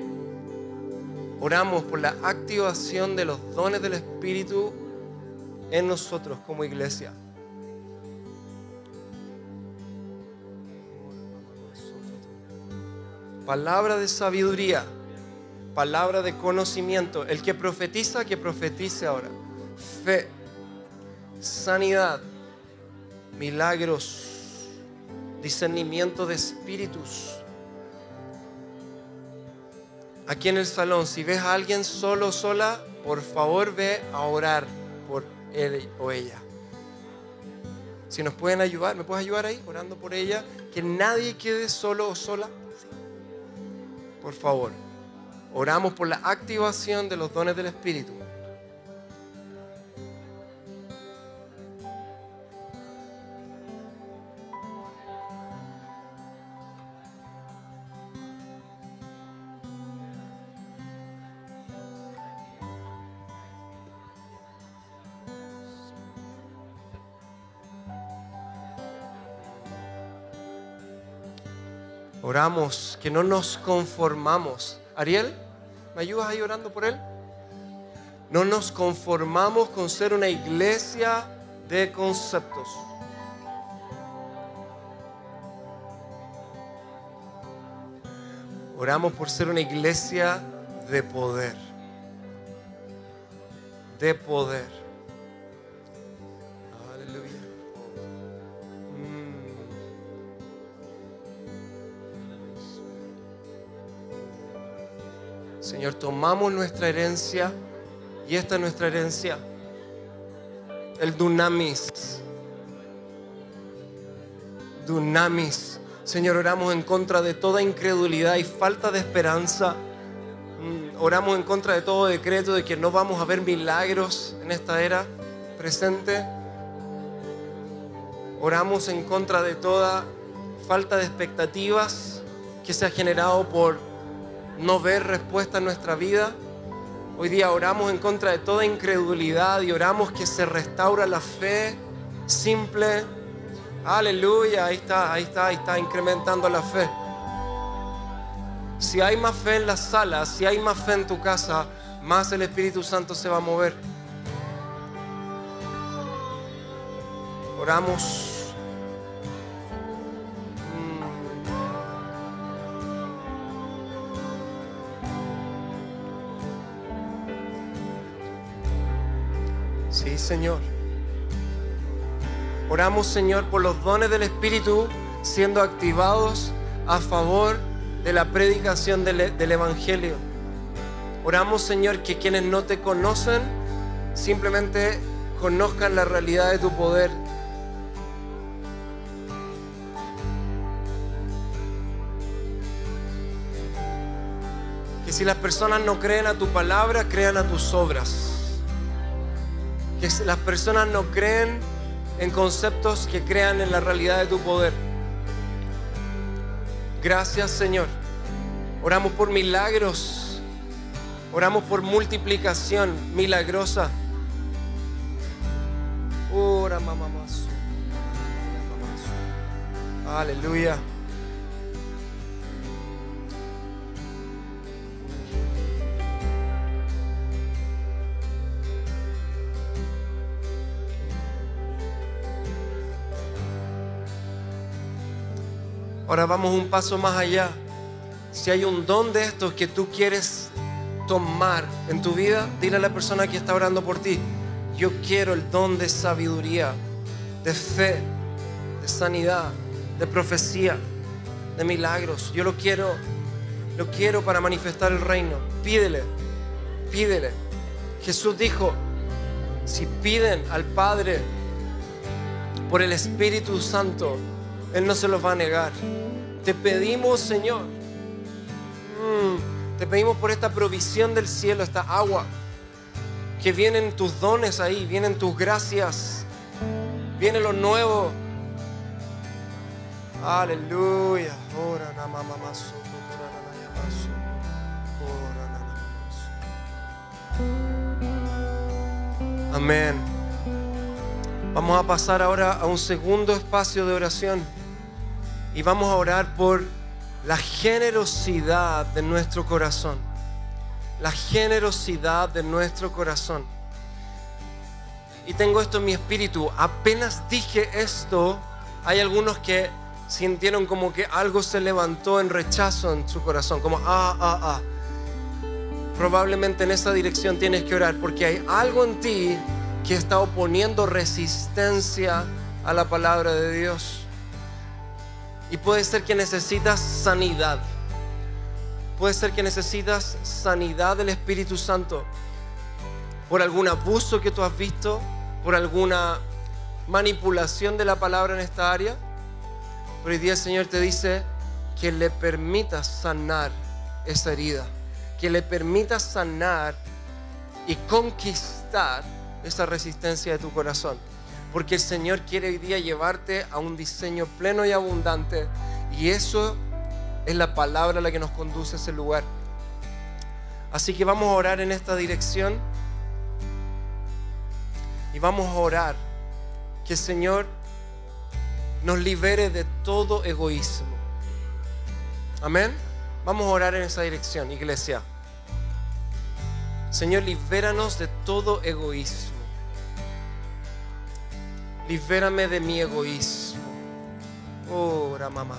oramos por la activación de los dones del Espíritu en nosotros como iglesia. Palabra de sabiduría, palabra de conocimiento. El que profetiza, que profetice ahora. Fe, sanidad, milagros, discernimiento de espíritus aquí en el salón, si ves a alguien solo, o sola, por favor ve a orar por él o ella. Si nos pueden ayudar, ¿me puedes ayudar ahí orando por ella? Que nadie quede solo o sola. Por favor, oramos por la activación de los dones del Espíritu. Oramos que no nos conformamos. Ariel, ¿me ayudas ahí orando por él? No nos conformamos con ser una iglesia de conceptos. Oramos por ser una iglesia de poder. De poder. Señor, tomamos nuestra herencia y esta es nuestra herencia, el dunamis. Dunamis. Señor, oramos en contra de toda incredulidad y falta de esperanza. Mm, oramos en contra de todo decreto de que no vamos a ver milagros en esta era presente. Oramos en contra de toda falta de expectativas que se ha generado por no ver respuesta en nuestra vida. Hoy día oramos en contra de toda incredulidad y oramos que se restaura la fe simple. Aleluya, ahí está, ahí está, ahí está incrementando la fe. Si hay más fe en la sala, si hay más fe en tu casa, más el Espíritu Santo se va a mover. Oramos. Señor. Oramos, Señor, por los dones del Espíritu siendo activados a favor de la predicación del, Evangelio. Oramos, Señor, que quienes no te conocen simplemente conozcan la realidad de tu poder. Que si las personas no creen a tu palabra, crean a tus obras que las personas no creen en conceptos que crean en la realidad de tu poder. Gracias Señor. Oramos por milagros. Oramos por multiplicación milagrosa. Ora mamá. Aleluya. Ahora vamos un paso más allá. Si hay un don de estos que tú quieres tomar en tu vida, dile a la persona que está orando por ti, yo quiero el don de sabiduría, de fe, de sanidad, de profecía, de milagros. Yo lo quiero, lo quiero para manifestar el reino. Pídele, pídele. Jesús dijo, si piden al Padre por el Espíritu Santo, Él no se los va a negar. Te pedimos, Señor, mm, te pedimos por esta provisión del cielo, esta agua, que vienen tus dones ahí, vienen tus gracias, viene lo nuevo. Aleluya. Amén. Vamos a pasar ahora a un segundo espacio de oración y vamos a orar por la generosidad de nuestro corazón. La generosidad de nuestro corazón. Y tengo esto en mi espíritu. Apenas dije esto, hay algunos que sintieron como que algo se levantó en rechazo en su corazón, como ah, ah, ah. Probablemente en esa dirección tienes que orar porque hay algo en ti que está oponiendo resistencia a la palabra de Dios. Y puede ser que necesitas sanidad. Puede ser que necesitas sanidad del Espíritu Santo por algún abuso que tú has visto, por alguna manipulación de la palabra en esta área. Pero hoy día el Señor te dice que le permitas sanar esa herida, que le permitas sanar y conquistar esa resistencia de tu corazón. Porque el Señor quiere hoy día llevarte a un diseño pleno y abundante. Y eso es la palabra la que nos conduce a ese lugar. Así que vamos a orar en esta dirección. Y vamos a orar que el Señor nos libere de todo egoísmo. Amén. Vamos a orar en esa dirección, iglesia. Señor, libéranos de todo egoísmo. Libérame de mi egoísmo. ora mamá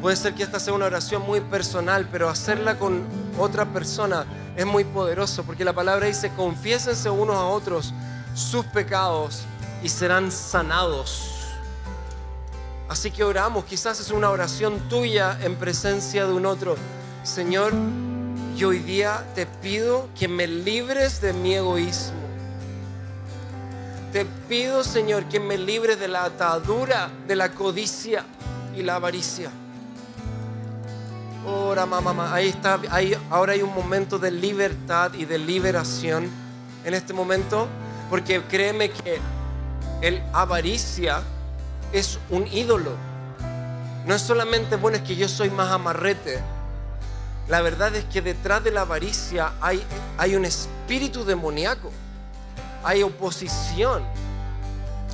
Puede ser que esta sea una oración muy personal, pero hacerla con otra persona es muy poderoso, porque la palabra dice, confiésense unos a otros sus pecados y serán sanados. Así que oramos, quizás es una oración tuya en presencia de un otro. Señor, yo hoy día te pido que me libres de mi egoísmo. Te pido, Señor, que me libres de la atadura de la codicia y la avaricia. Ahora, mamá, ahí está, ahí, ahora hay un momento de libertad y de liberación en este momento, porque créeme que el avaricia es un ídolo. No es solamente, bueno, es que yo soy más amarrete. La verdad es que detrás de la avaricia hay, hay un espíritu demoníaco hay oposición.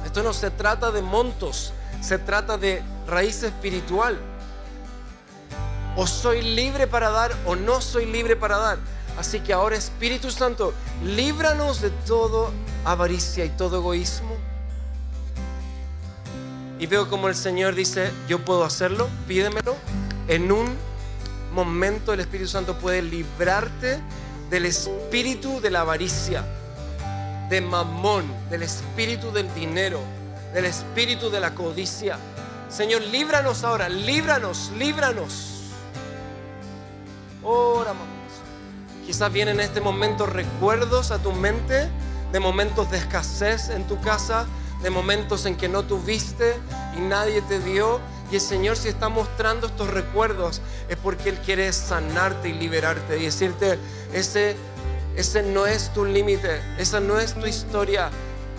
Esto no se trata de montos, se trata de raíz espiritual. O soy libre para dar o no soy libre para dar. Así que ahora Espíritu Santo, líbranos de todo avaricia y todo egoísmo. Y veo como el Señor dice, yo puedo hacerlo, pídemelo. En un momento el Espíritu Santo puede librarte del espíritu de la avaricia de mamón, del espíritu del dinero, del espíritu de la codicia. Señor, líbranos ahora, líbranos, líbranos. Ora, mamón. Quizás vienen en este momento recuerdos a tu mente de momentos de escasez en tu casa, de momentos en que no tuviste y nadie te dio. Y el Señor si está mostrando estos recuerdos es porque Él quiere sanarte y liberarte y decirte, ese ese no es tu límite, esa no es tu historia,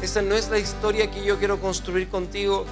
esa no es la historia que yo quiero construir contigo.